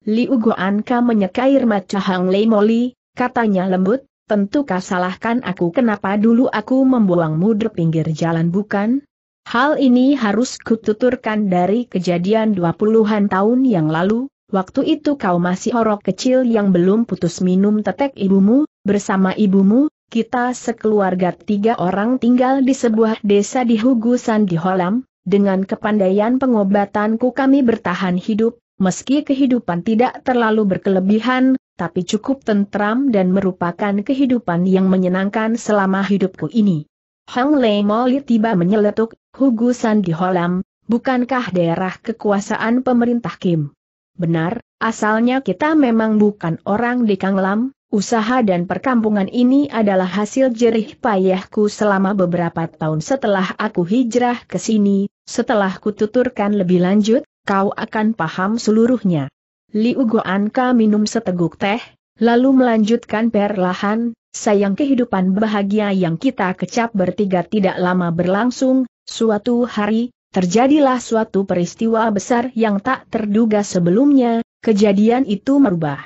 Liu Goanka menyeka air mata Hang Lei Moli, katanya lembut, tentu kau salahkan aku kenapa dulu aku membuangmu di pinggir jalan bukan? Hal ini harus kututurkan dari kejadian dua puluhan tahun yang lalu, Waktu itu kau masih orok kecil yang belum putus minum tetek ibumu, bersama ibumu, kita sekeluarga tiga orang tinggal di sebuah desa di Hugusan di Holam, dengan kepandaian pengobatanku kami bertahan hidup, meski kehidupan tidak terlalu berkelebihan, tapi cukup tentram dan merupakan kehidupan yang menyenangkan selama hidupku ini. Hang Lei Moli tiba menyeletuk, Hugusan di Holam, bukankah daerah kekuasaan pemerintah Kim? Benar, asalnya kita memang bukan orang di Kanglam, usaha dan perkampungan ini adalah hasil jerih payahku selama beberapa tahun setelah aku hijrah ke sini, setelah kututurkan lebih lanjut, kau akan paham seluruhnya. Liu Goanka minum seteguk teh, lalu melanjutkan perlahan, sayang kehidupan bahagia yang kita kecap bertiga tidak lama berlangsung, suatu hari, Terjadilah suatu peristiwa besar yang tak terduga sebelumnya, kejadian itu merubah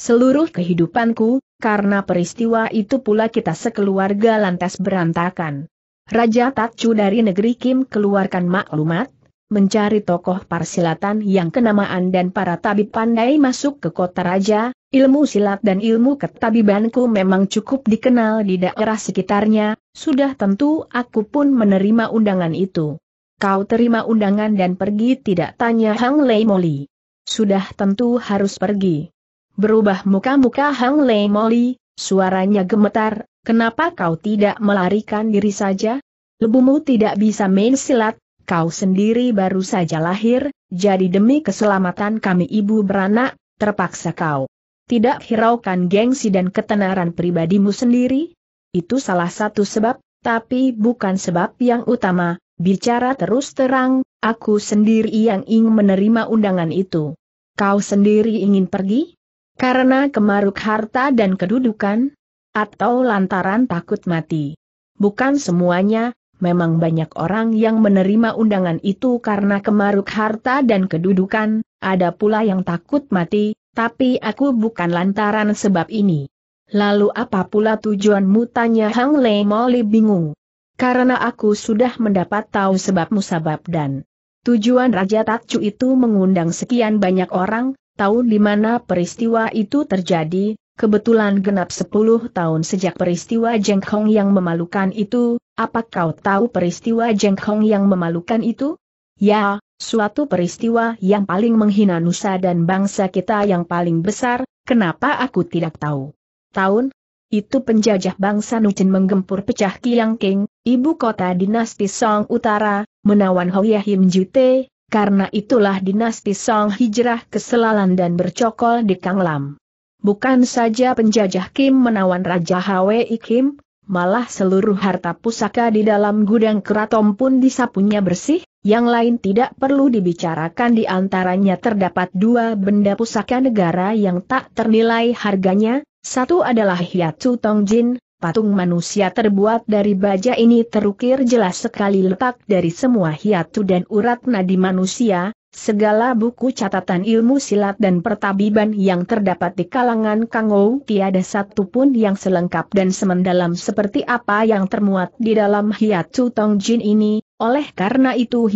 seluruh kehidupanku, karena peristiwa itu pula kita sekeluarga lantas berantakan. Raja Tatcu dari negeri Kim keluarkan maklumat, mencari tokoh parsilatan yang kenamaan dan para tabib pandai masuk ke kota raja, ilmu silat dan ilmu ketabibanku memang cukup dikenal di daerah sekitarnya, sudah tentu aku pun menerima undangan itu. Kau terima undangan dan pergi tidak tanya Hang Lei Moli. Sudah tentu harus pergi. Berubah muka-muka Hang Lei Moli, suaranya gemetar, kenapa kau tidak melarikan diri saja? Lebumu tidak bisa main silat, kau sendiri baru saja lahir, jadi demi keselamatan kami ibu beranak, terpaksa kau. Tidak hiraukan gengsi dan ketenaran pribadimu sendiri? Itu salah satu sebab, tapi bukan sebab yang utama, Bicara terus terang, aku sendiri yang ingin menerima undangan itu. Kau sendiri ingin pergi? Karena kemaruk harta dan kedudukan? Atau lantaran takut mati? Bukan semuanya, memang banyak orang yang menerima undangan itu karena kemaruk harta dan kedudukan, ada pula yang takut mati, tapi aku bukan lantaran sebab ini. Lalu apa pula tujuanmu tanya Hang Lei Moli bingung. Karena aku sudah mendapat tahu sebab musabab dan tujuan Raja Tatcu itu mengundang sekian banyak orang, tahu di mana peristiwa itu terjadi, kebetulan genap 10 tahun sejak peristiwa Jengkong yang memalukan itu, apa kau tahu peristiwa Jengkong yang memalukan itu? Ya, suatu peristiwa yang paling menghina nusa dan bangsa kita yang paling besar, kenapa aku tidak tahu? Tahun itu penjajah bangsa Nucin menggempur pecah Kiang King, ibu kota dinasti Song Utara, menawan Hoyahim Jute, karena itulah dinasti Song hijrah ke selalan dan bercokol di Kanglam. Bukan saja penjajah Kim menawan Raja Hwi Kim, malah seluruh harta pusaka di dalam gudang keraton pun disapunya bersih, yang lain tidak perlu dibicarakan di antaranya terdapat dua benda pusaka negara yang tak ternilai harganya, satu adalah Tong Jin, patung manusia terbuat dari baja ini terukir jelas sekali letak dari semua hiatu dan urat nadi manusia, Segala buku catatan ilmu silat dan pertabiban yang terdapat di kalangan Kangou tiada satu pun yang selengkap dan semendalam seperti apa yang termuat di dalam Tong Jin ini, oleh karena itu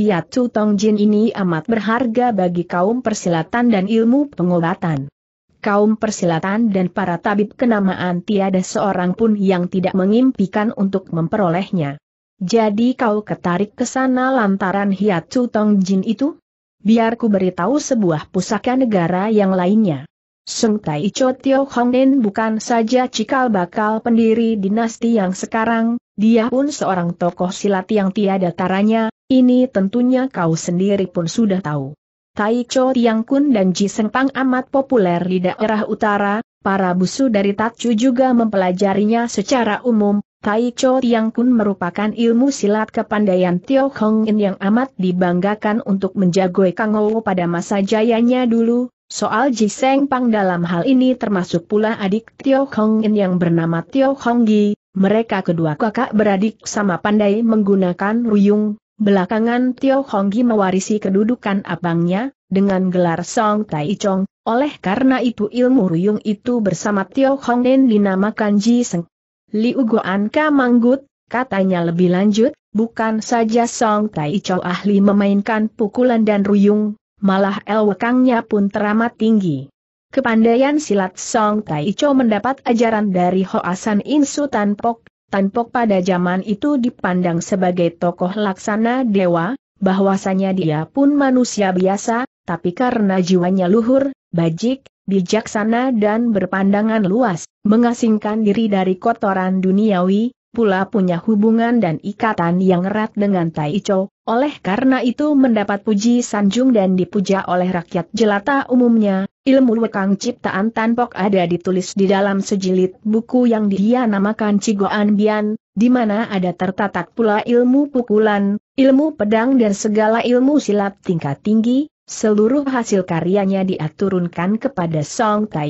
Tong Jin ini amat berharga bagi kaum persilatan dan ilmu pengobatan kaum persilatan dan para tabib kenamaan tiada seorang pun yang tidak mengimpikan untuk memperolehnya. Jadi kau ketarik ke sana lantaran hiat Tong Jin itu? Biar ku beritahu sebuah pusaka negara yang lainnya. Sung Tai Cho Tio Nen bukan saja cikal bakal pendiri dinasti yang sekarang, dia pun seorang tokoh silat yang tiada taranya, ini tentunya kau sendiri pun sudah tahu. Tai Cho Tiang Kun dan Ji Seng Pang amat populer di daerah utara, para busu dari Tatju juga mempelajarinya secara umum. Tai Cho Tiang Kun merupakan ilmu silat kepandaian Tio Hong In yang amat dibanggakan untuk menjagoi Kang Ou pada masa jayanya dulu. Soal Ji Seng Pang dalam hal ini termasuk pula adik Tio Hong In yang bernama Tio Hong Gi, mereka kedua kakak beradik sama pandai menggunakan ruyung, Belakangan Tio Honggi mewarisi kedudukan abangnya, dengan gelar Song Tai Chong, oleh karena itu ilmu ruyung itu bersama Tio Hongden dinamakan Ji Seng. Liu Guan Ka Manggut, katanya lebih lanjut, bukan saja Song Tai Chong ahli memainkan pukulan dan ruyung, malah elwekangnya pun teramat tinggi. Kepandaian silat Song Tai Chong mendapat ajaran dari Hoasan Insu Pok Tan pada zaman itu dipandang sebagai tokoh laksana dewa, bahwasanya dia pun manusia biasa, tapi karena jiwanya luhur, bajik, bijaksana dan berpandangan luas, mengasingkan diri dari kotoran duniawi, pula punya hubungan dan ikatan yang erat dengan Taicho, oleh karena itu mendapat puji sanjung dan dipuja oleh rakyat jelata umumnya, ilmu lekang ciptaan tanpok ada ditulis di dalam sejilid buku yang dia namakan Cigoan Bian, di mana ada tertatak pula ilmu pukulan, ilmu pedang dan segala ilmu silat tingkat tinggi, seluruh hasil karyanya diaturunkan kepada Song Tai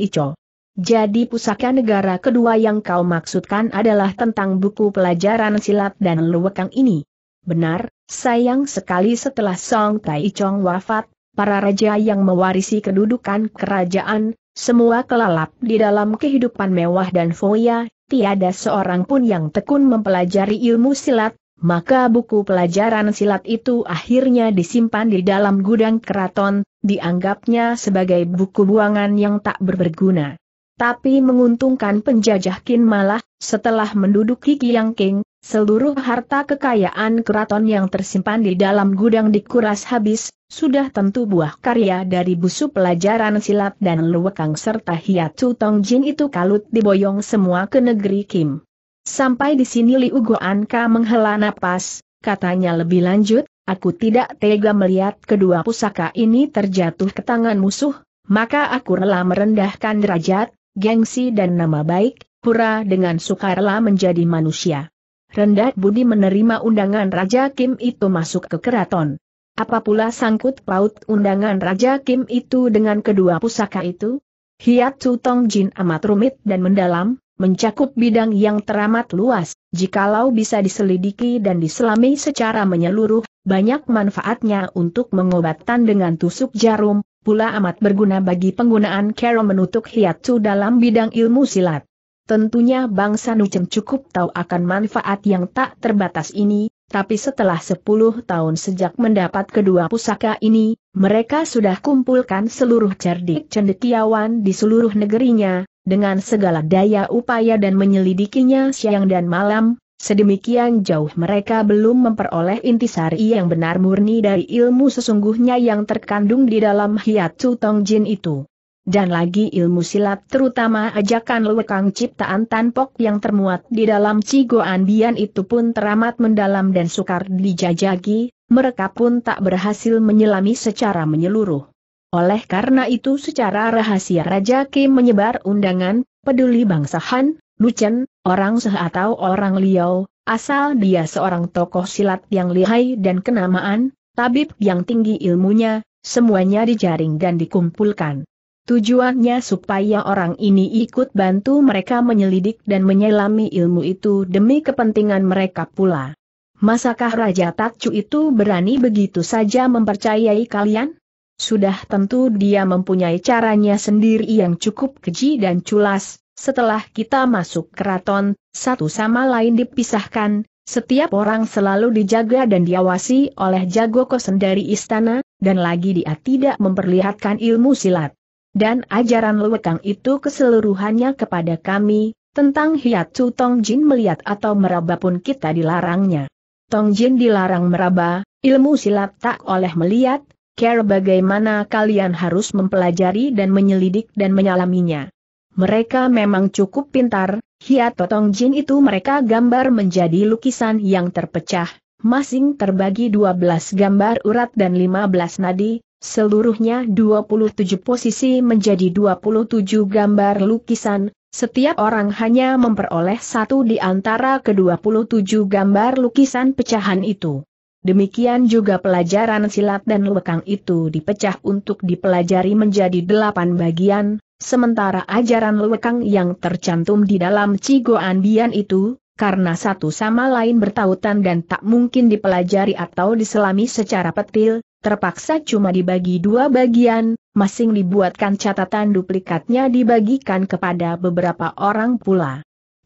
Jadi pusaka negara kedua yang kau maksudkan adalah tentang buku pelajaran silat dan luwekang ini. Benar, sayang sekali setelah Song Tai Chong wafat, para raja yang mewarisi kedudukan kerajaan, semua kelalap di dalam kehidupan mewah dan foya, tiada seorang pun yang tekun mempelajari ilmu silat, maka buku pelajaran silat itu akhirnya disimpan di dalam gudang keraton, dianggapnya sebagai buku buangan yang tak berberguna. Tapi menguntungkan penjajah kin malah, setelah menduduki Kiang King, Seluruh harta kekayaan keraton yang tersimpan di dalam gudang dikuras habis, sudah tentu buah karya dari busu pelajaran silat dan luwekang serta hiatu jin itu kalut diboyong semua ke negeri Kim. Sampai di sini Liu Guanka menghela napas, katanya lebih lanjut, aku tidak tega melihat kedua pusaka ini terjatuh ke tangan musuh, maka aku rela merendahkan derajat, gengsi dan nama baik, pura dengan sukarela menjadi manusia rendah Budi menerima undangan Raja Kim itu masuk ke keraton. Apa pula sangkut paut undangan Raja Kim itu dengan kedua pusaka itu? Hiat Su Tong Jin amat rumit dan mendalam, mencakup bidang yang teramat luas, jikalau bisa diselidiki dan diselami secara menyeluruh, banyak manfaatnya untuk mengobatan dengan tusuk jarum, pula amat berguna bagi penggunaan Kero menutup hiat Su dalam bidang ilmu silat. Tentunya bangsa Nuceng cukup tahu akan manfaat yang tak terbatas ini, tapi setelah 10 tahun sejak mendapat kedua pusaka ini, mereka sudah kumpulkan seluruh cerdik cendekiawan di seluruh negerinya, dengan segala daya upaya dan menyelidikinya siang dan malam, sedemikian jauh mereka belum memperoleh intisari yang benar murni dari ilmu sesungguhnya yang terkandung di dalam hiat Tong Jin itu dan lagi ilmu silat terutama ajakan lewekang ciptaan tanpok yang termuat di dalam cigoan bian itu pun teramat mendalam dan sukar dijajagi, mereka pun tak berhasil menyelami secara menyeluruh. Oleh karena itu secara rahasia Raja Kim menyebar undangan, peduli bangsa Han, Lucen, orang Seh atau orang Liao, asal dia seorang tokoh silat yang lihai dan kenamaan, tabib yang tinggi ilmunya, semuanya dijaring dan dikumpulkan. Tujuannya supaya orang ini ikut bantu mereka menyelidik dan menyelami ilmu itu demi kepentingan mereka pula. Masakah Raja Takcu itu berani begitu saja mempercayai kalian? Sudah tentu dia mempunyai caranya sendiri yang cukup keji dan culas, setelah kita masuk keraton, satu sama lain dipisahkan, setiap orang selalu dijaga dan diawasi oleh Jago Kosen dari istana, dan lagi dia tidak memperlihatkan ilmu silat. Dan ajaran lewekang itu keseluruhannya kepada kami, tentang hiatsu Tong Jin melihat atau meraba pun kita dilarangnya. Tong Jin dilarang meraba, ilmu silat tak oleh melihat, care bagaimana kalian harus mempelajari dan menyelidik dan menyalaminya. Mereka memang cukup pintar, hiat Tong Jin itu mereka gambar menjadi lukisan yang terpecah, masing terbagi 12 gambar urat dan 15 nadi, Seluruhnya 27 posisi menjadi 27 gambar lukisan, setiap orang hanya memperoleh satu di antara ke-27 gambar lukisan pecahan itu. Demikian juga pelajaran silat dan lekang itu dipecah untuk dipelajari menjadi delapan bagian, sementara ajaran lekang yang tercantum di dalam Cigoan Bian itu, karena satu sama lain bertautan dan tak mungkin dipelajari atau diselami secara petil, terpaksa cuma dibagi dua bagian, masing dibuatkan catatan duplikatnya dibagikan kepada beberapa orang pula.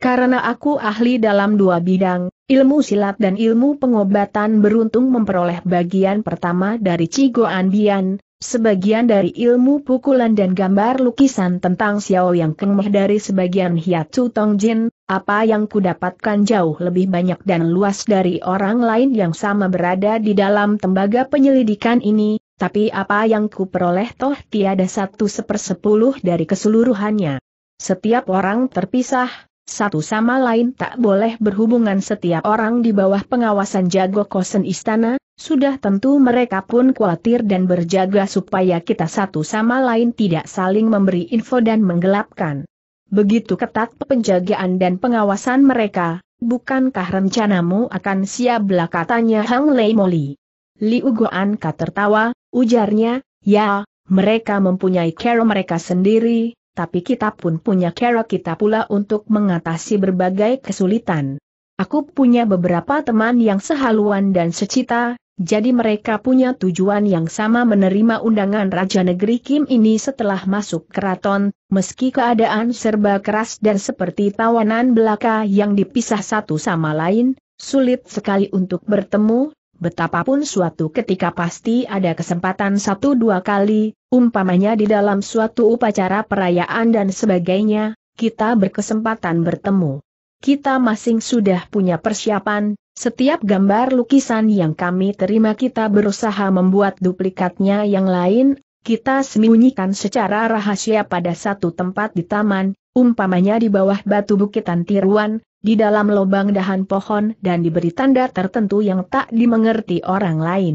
Karena aku ahli dalam dua bidang, ilmu silat dan ilmu pengobatan beruntung memperoleh bagian pertama dari Cigo Andian, sebagian dari ilmu pukulan dan gambar lukisan tentang Xiao Yang Kengmeh dari sebagian Hiatsu Tong Jin, apa yang kudapatkan jauh lebih banyak dan luas dari orang lain yang sama berada di dalam tembaga penyelidikan ini, tapi apa yang kuperoleh toh tiada satu sepersepuluh dari keseluruhannya. Setiap orang terpisah, satu sama lain tak boleh berhubungan setiap orang di bawah pengawasan jago kosen istana, sudah tentu mereka pun khawatir dan berjaga supaya kita satu sama lain tidak saling memberi info dan menggelapkan. Begitu ketat penjagaan dan pengawasan mereka, bukankah rencanamu akan siablah katanya Hang Lei Moli. Liu Goan tertawa, ujarnya, ya, mereka mempunyai cara mereka sendiri, tapi kita pun punya cara kita pula untuk mengatasi berbagai kesulitan. Aku punya beberapa teman yang sehaluan dan secita, jadi mereka punya tujuan yang sama menerima undangan Raja Negeri Kim ini setelah masuk keraton, meski keadaan serba keras dan seperti tawanan belaka yang dipisah satu sama lain, sulit sekali untuk bertemu, Betapapun suatu ketika pasti ada kesempatan satu dua kali, umpamanya di dalam suatu upacara perayaan dan sebagainya, kita berkesempatan bertemu. Kita masing sudah punya persiapan, setiap gambar lukisan yang kami terima kita berusaha membuat duplikatnya yang lain, kita sembunyikan secara rahasia pada satu tempat di taman, umpamanya di bawah batu bukitan tiruan, di dalam lubang dahan pohon dan diberi tanda tertentu yang tak dimengerti orang lain.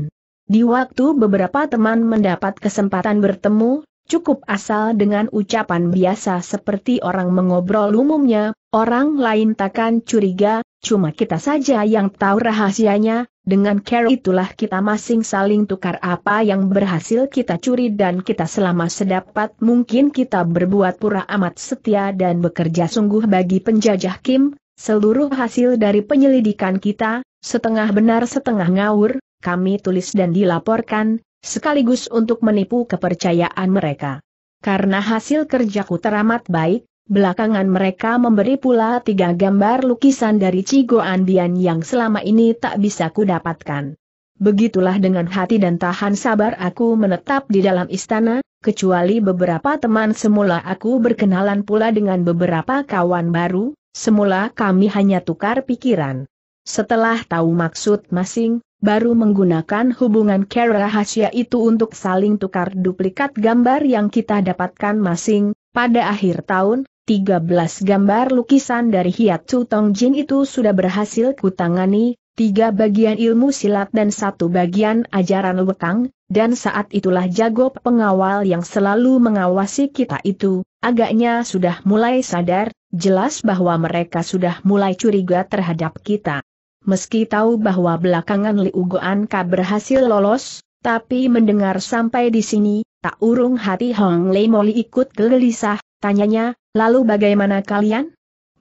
Di waktu beberapa teman mendapat kesempatan bertemu, cukup asal dengan ucapan biasa seperti orang mengobrol umumnya, orang lain takkan curiga, cuma kita saja yang tahu rahasianya, dengan care itulah kita masing saling tukar apa yang berhasil kita curi dan kita selama sedapat mungkin kita berbuat pura amat setia dan bekerja sungguh bagi penjajah Kim, Seluruh hasil dari penyelidikan kita, setengah benar setengah ngawur, kami tulis dan dilaporkan, sekaligus untuk menipu kepercayaan mereka. Karena hasil kerjaku teramat baik, belakangan mereka memberi pula tiga gambar lukisan dari Cigo Andian yang selama ini tak bisa kudapatkan. Begitulah dengan hati dan tahan sabar aku menetap di dalam istana, kecuali beberapa teman semula aku berkenalan pula dengan beberapa kawan baru, Semula kami hanya tukar pikiran. Setelah tahu maksud masing, baru menggunakan hubungan care rahasia itu untuk saling tukar duplikat gambar yang kita dapatkan masing. Pada akhir tahun, 13 gambar lukisan dari Hiat Tong Jin itu sudah berhasil kutangani, tiga bagian ilmu silat dan satu bagian ajaran wekang, dan saat itulah jago pengawal yang selalu mengawasi kita itu, agaknya sudah mulai sadar, Jelas bahwa mereka sudah mulai curiga terhadap kita. Meski tahu bahwa belakangan Liu Goanka berhasil lolos, tapi mendengar sampai di sini, tak urung hati Hong Lei Moli ikut gelisah, tanyanya, lalu bagaimana kalian?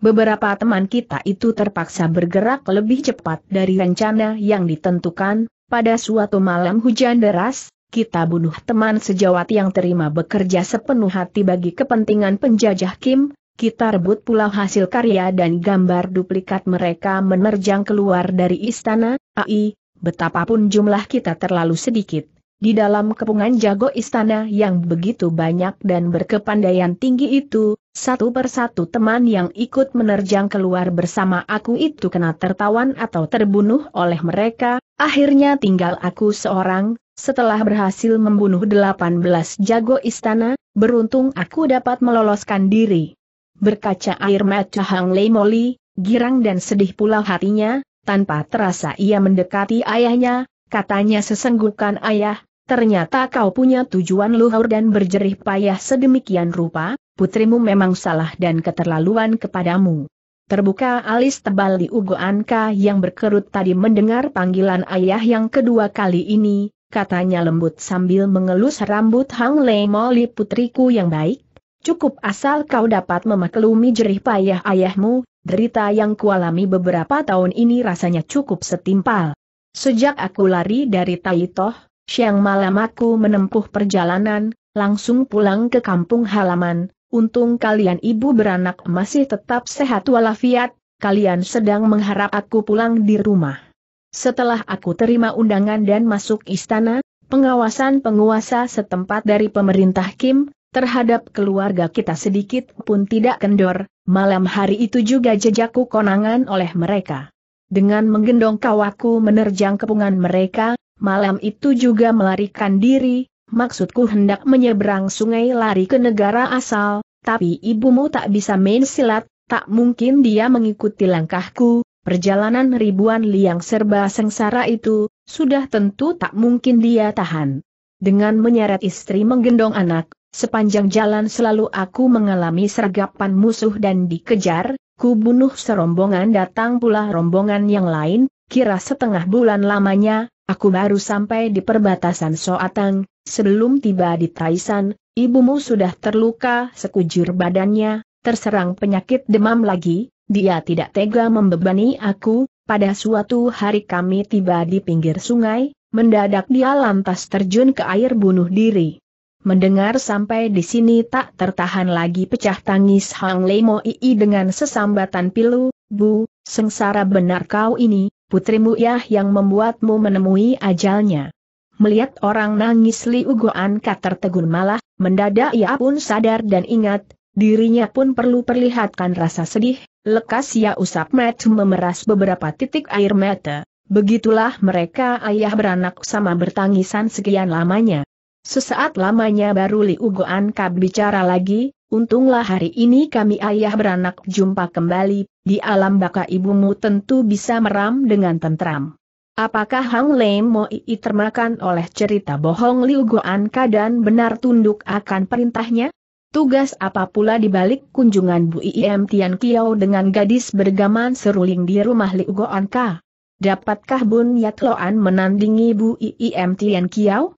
Beberapa teman kita itu terpaksa bergerak lebih cepat dari rencana yang ditentukan, pada suatu malam hujan deras, kita bunuh teman sejawat yang terima bekerja sepenuh hati bagi kepentingan penjajah Kim, kita rebut pula hasil karya dan gambar duplikat mereka menerjang keluar dari istana, ai, betapapun jumlah kita terlalu sedikit. Di dalam kepungan jago istana yang begitu banyak dan berkepandaian tinggi itu, satu persatu teman yang ikut menerjang keluar bersama aku itu kena tertawan atau terbunuh oleh mereka, akhirnya tinggal aku seorang, setelah berhasil membunuh 18 jago istana, beruntung aku dapat meloloskan diri berkaca air mata Hang Lei Moli, girang dan sedih pula hatinya, tanpa terasa ia mendekati ayahnya, katanya sesenggukan ayah, ternyata kau punya tujuan luhur dan berjerih payah sedemikian rupa, putrimu memang salah dan keterlaluan kepadamu. Terbuka alis tebal di Ugo Anka yang berkerut tadi mendengar panggilan ayah yang kedua kali ini, katanya lembut sambil mengelus rambut Hang Lei Moli putriku yang baik, Cukup asal kau dapat memaklumi jerih payah ayahmu, derita yang kualami beberapa tahun ini rasanya cukup setimpal. Sejak aku lari dari Taitoh, siang malam aku menempuh perjalanan, langsung pulang ke kampung halaman, untung kalian ibu beranak masih tetap sehat walafiat, kalian sedang mengharap aku pulang di rumah. Setelah aku terima undangan dan masuk istana, pengawasan penguasa setempat dari pemerintah Kim, Terhadap keluarga kita sedikit pun tidak kendor, malam hari itu juga jejakku konangan oleh mereka. Dengan menggendong kawaku menerjang kepungan mereka, malam itu juga melarikan diri, maksudku hendak menyeberang sungai lari ke negara asal, tapi ibumu tak bisa main silat, tak mungkin dia mengikuti langkahku, perjalanan ribuan liang serba sengsara itu, sudah tentu tak mungkin dia tahan. Dengan menyeret istri menggendong anak, Sepanjang jalan selalu aku mengalami sergapan musuh dan dikejar, ku bunuh serombongan datang pula rombongan yang lain, kira setengah bulan lamanya, aku baru sampai di perbatasan Soatang, sebelum tiba di Taisan, ibumu sudah terluka sekujur badannya, terserang penyakit demam lagi, dia tidak tega membebani aku, pada suatu hari kami tiba di pinggir sungai, mendadak dia lantas terjun ke air bunuh diri. Mendengar sampai di sini tak tertahan lagi pecah tangis Hang Lemo Ii dengan sesambatan pilu, Bu, sengsara benar kau ini, putrimu Yah yang membuatmu menemui ajalnya. Melihat orang nangis Liu kata tertegun malah, mendadak ia pun sadar dan ingat, dirinya pun perlu perlihatkan rasa sedih, lekas ia usap mat memeras beberapa titik air mata. Begitulah mereka ayah beranak sama bertangisan sekian lamanya. Sesaat lamanya baru Liu Kab bicara lagi, untunglah hari ini kami ayah beranak jumpa kembali, di alam baka ibumu tentu bisa meram dengan tentram. Apakah Hang Lei Moi termakan oleh cerita bohong Liu Goan Ka dan benar tunduk akan perintahnya? Tugas apa pula dibalik kunjungan Bu Iem Tian Kiao dengan gadis bergaman seruling di rumah Liu Ka? Dapatkah Bun Yat Loan menandingi Bu Iem Tian Kiao?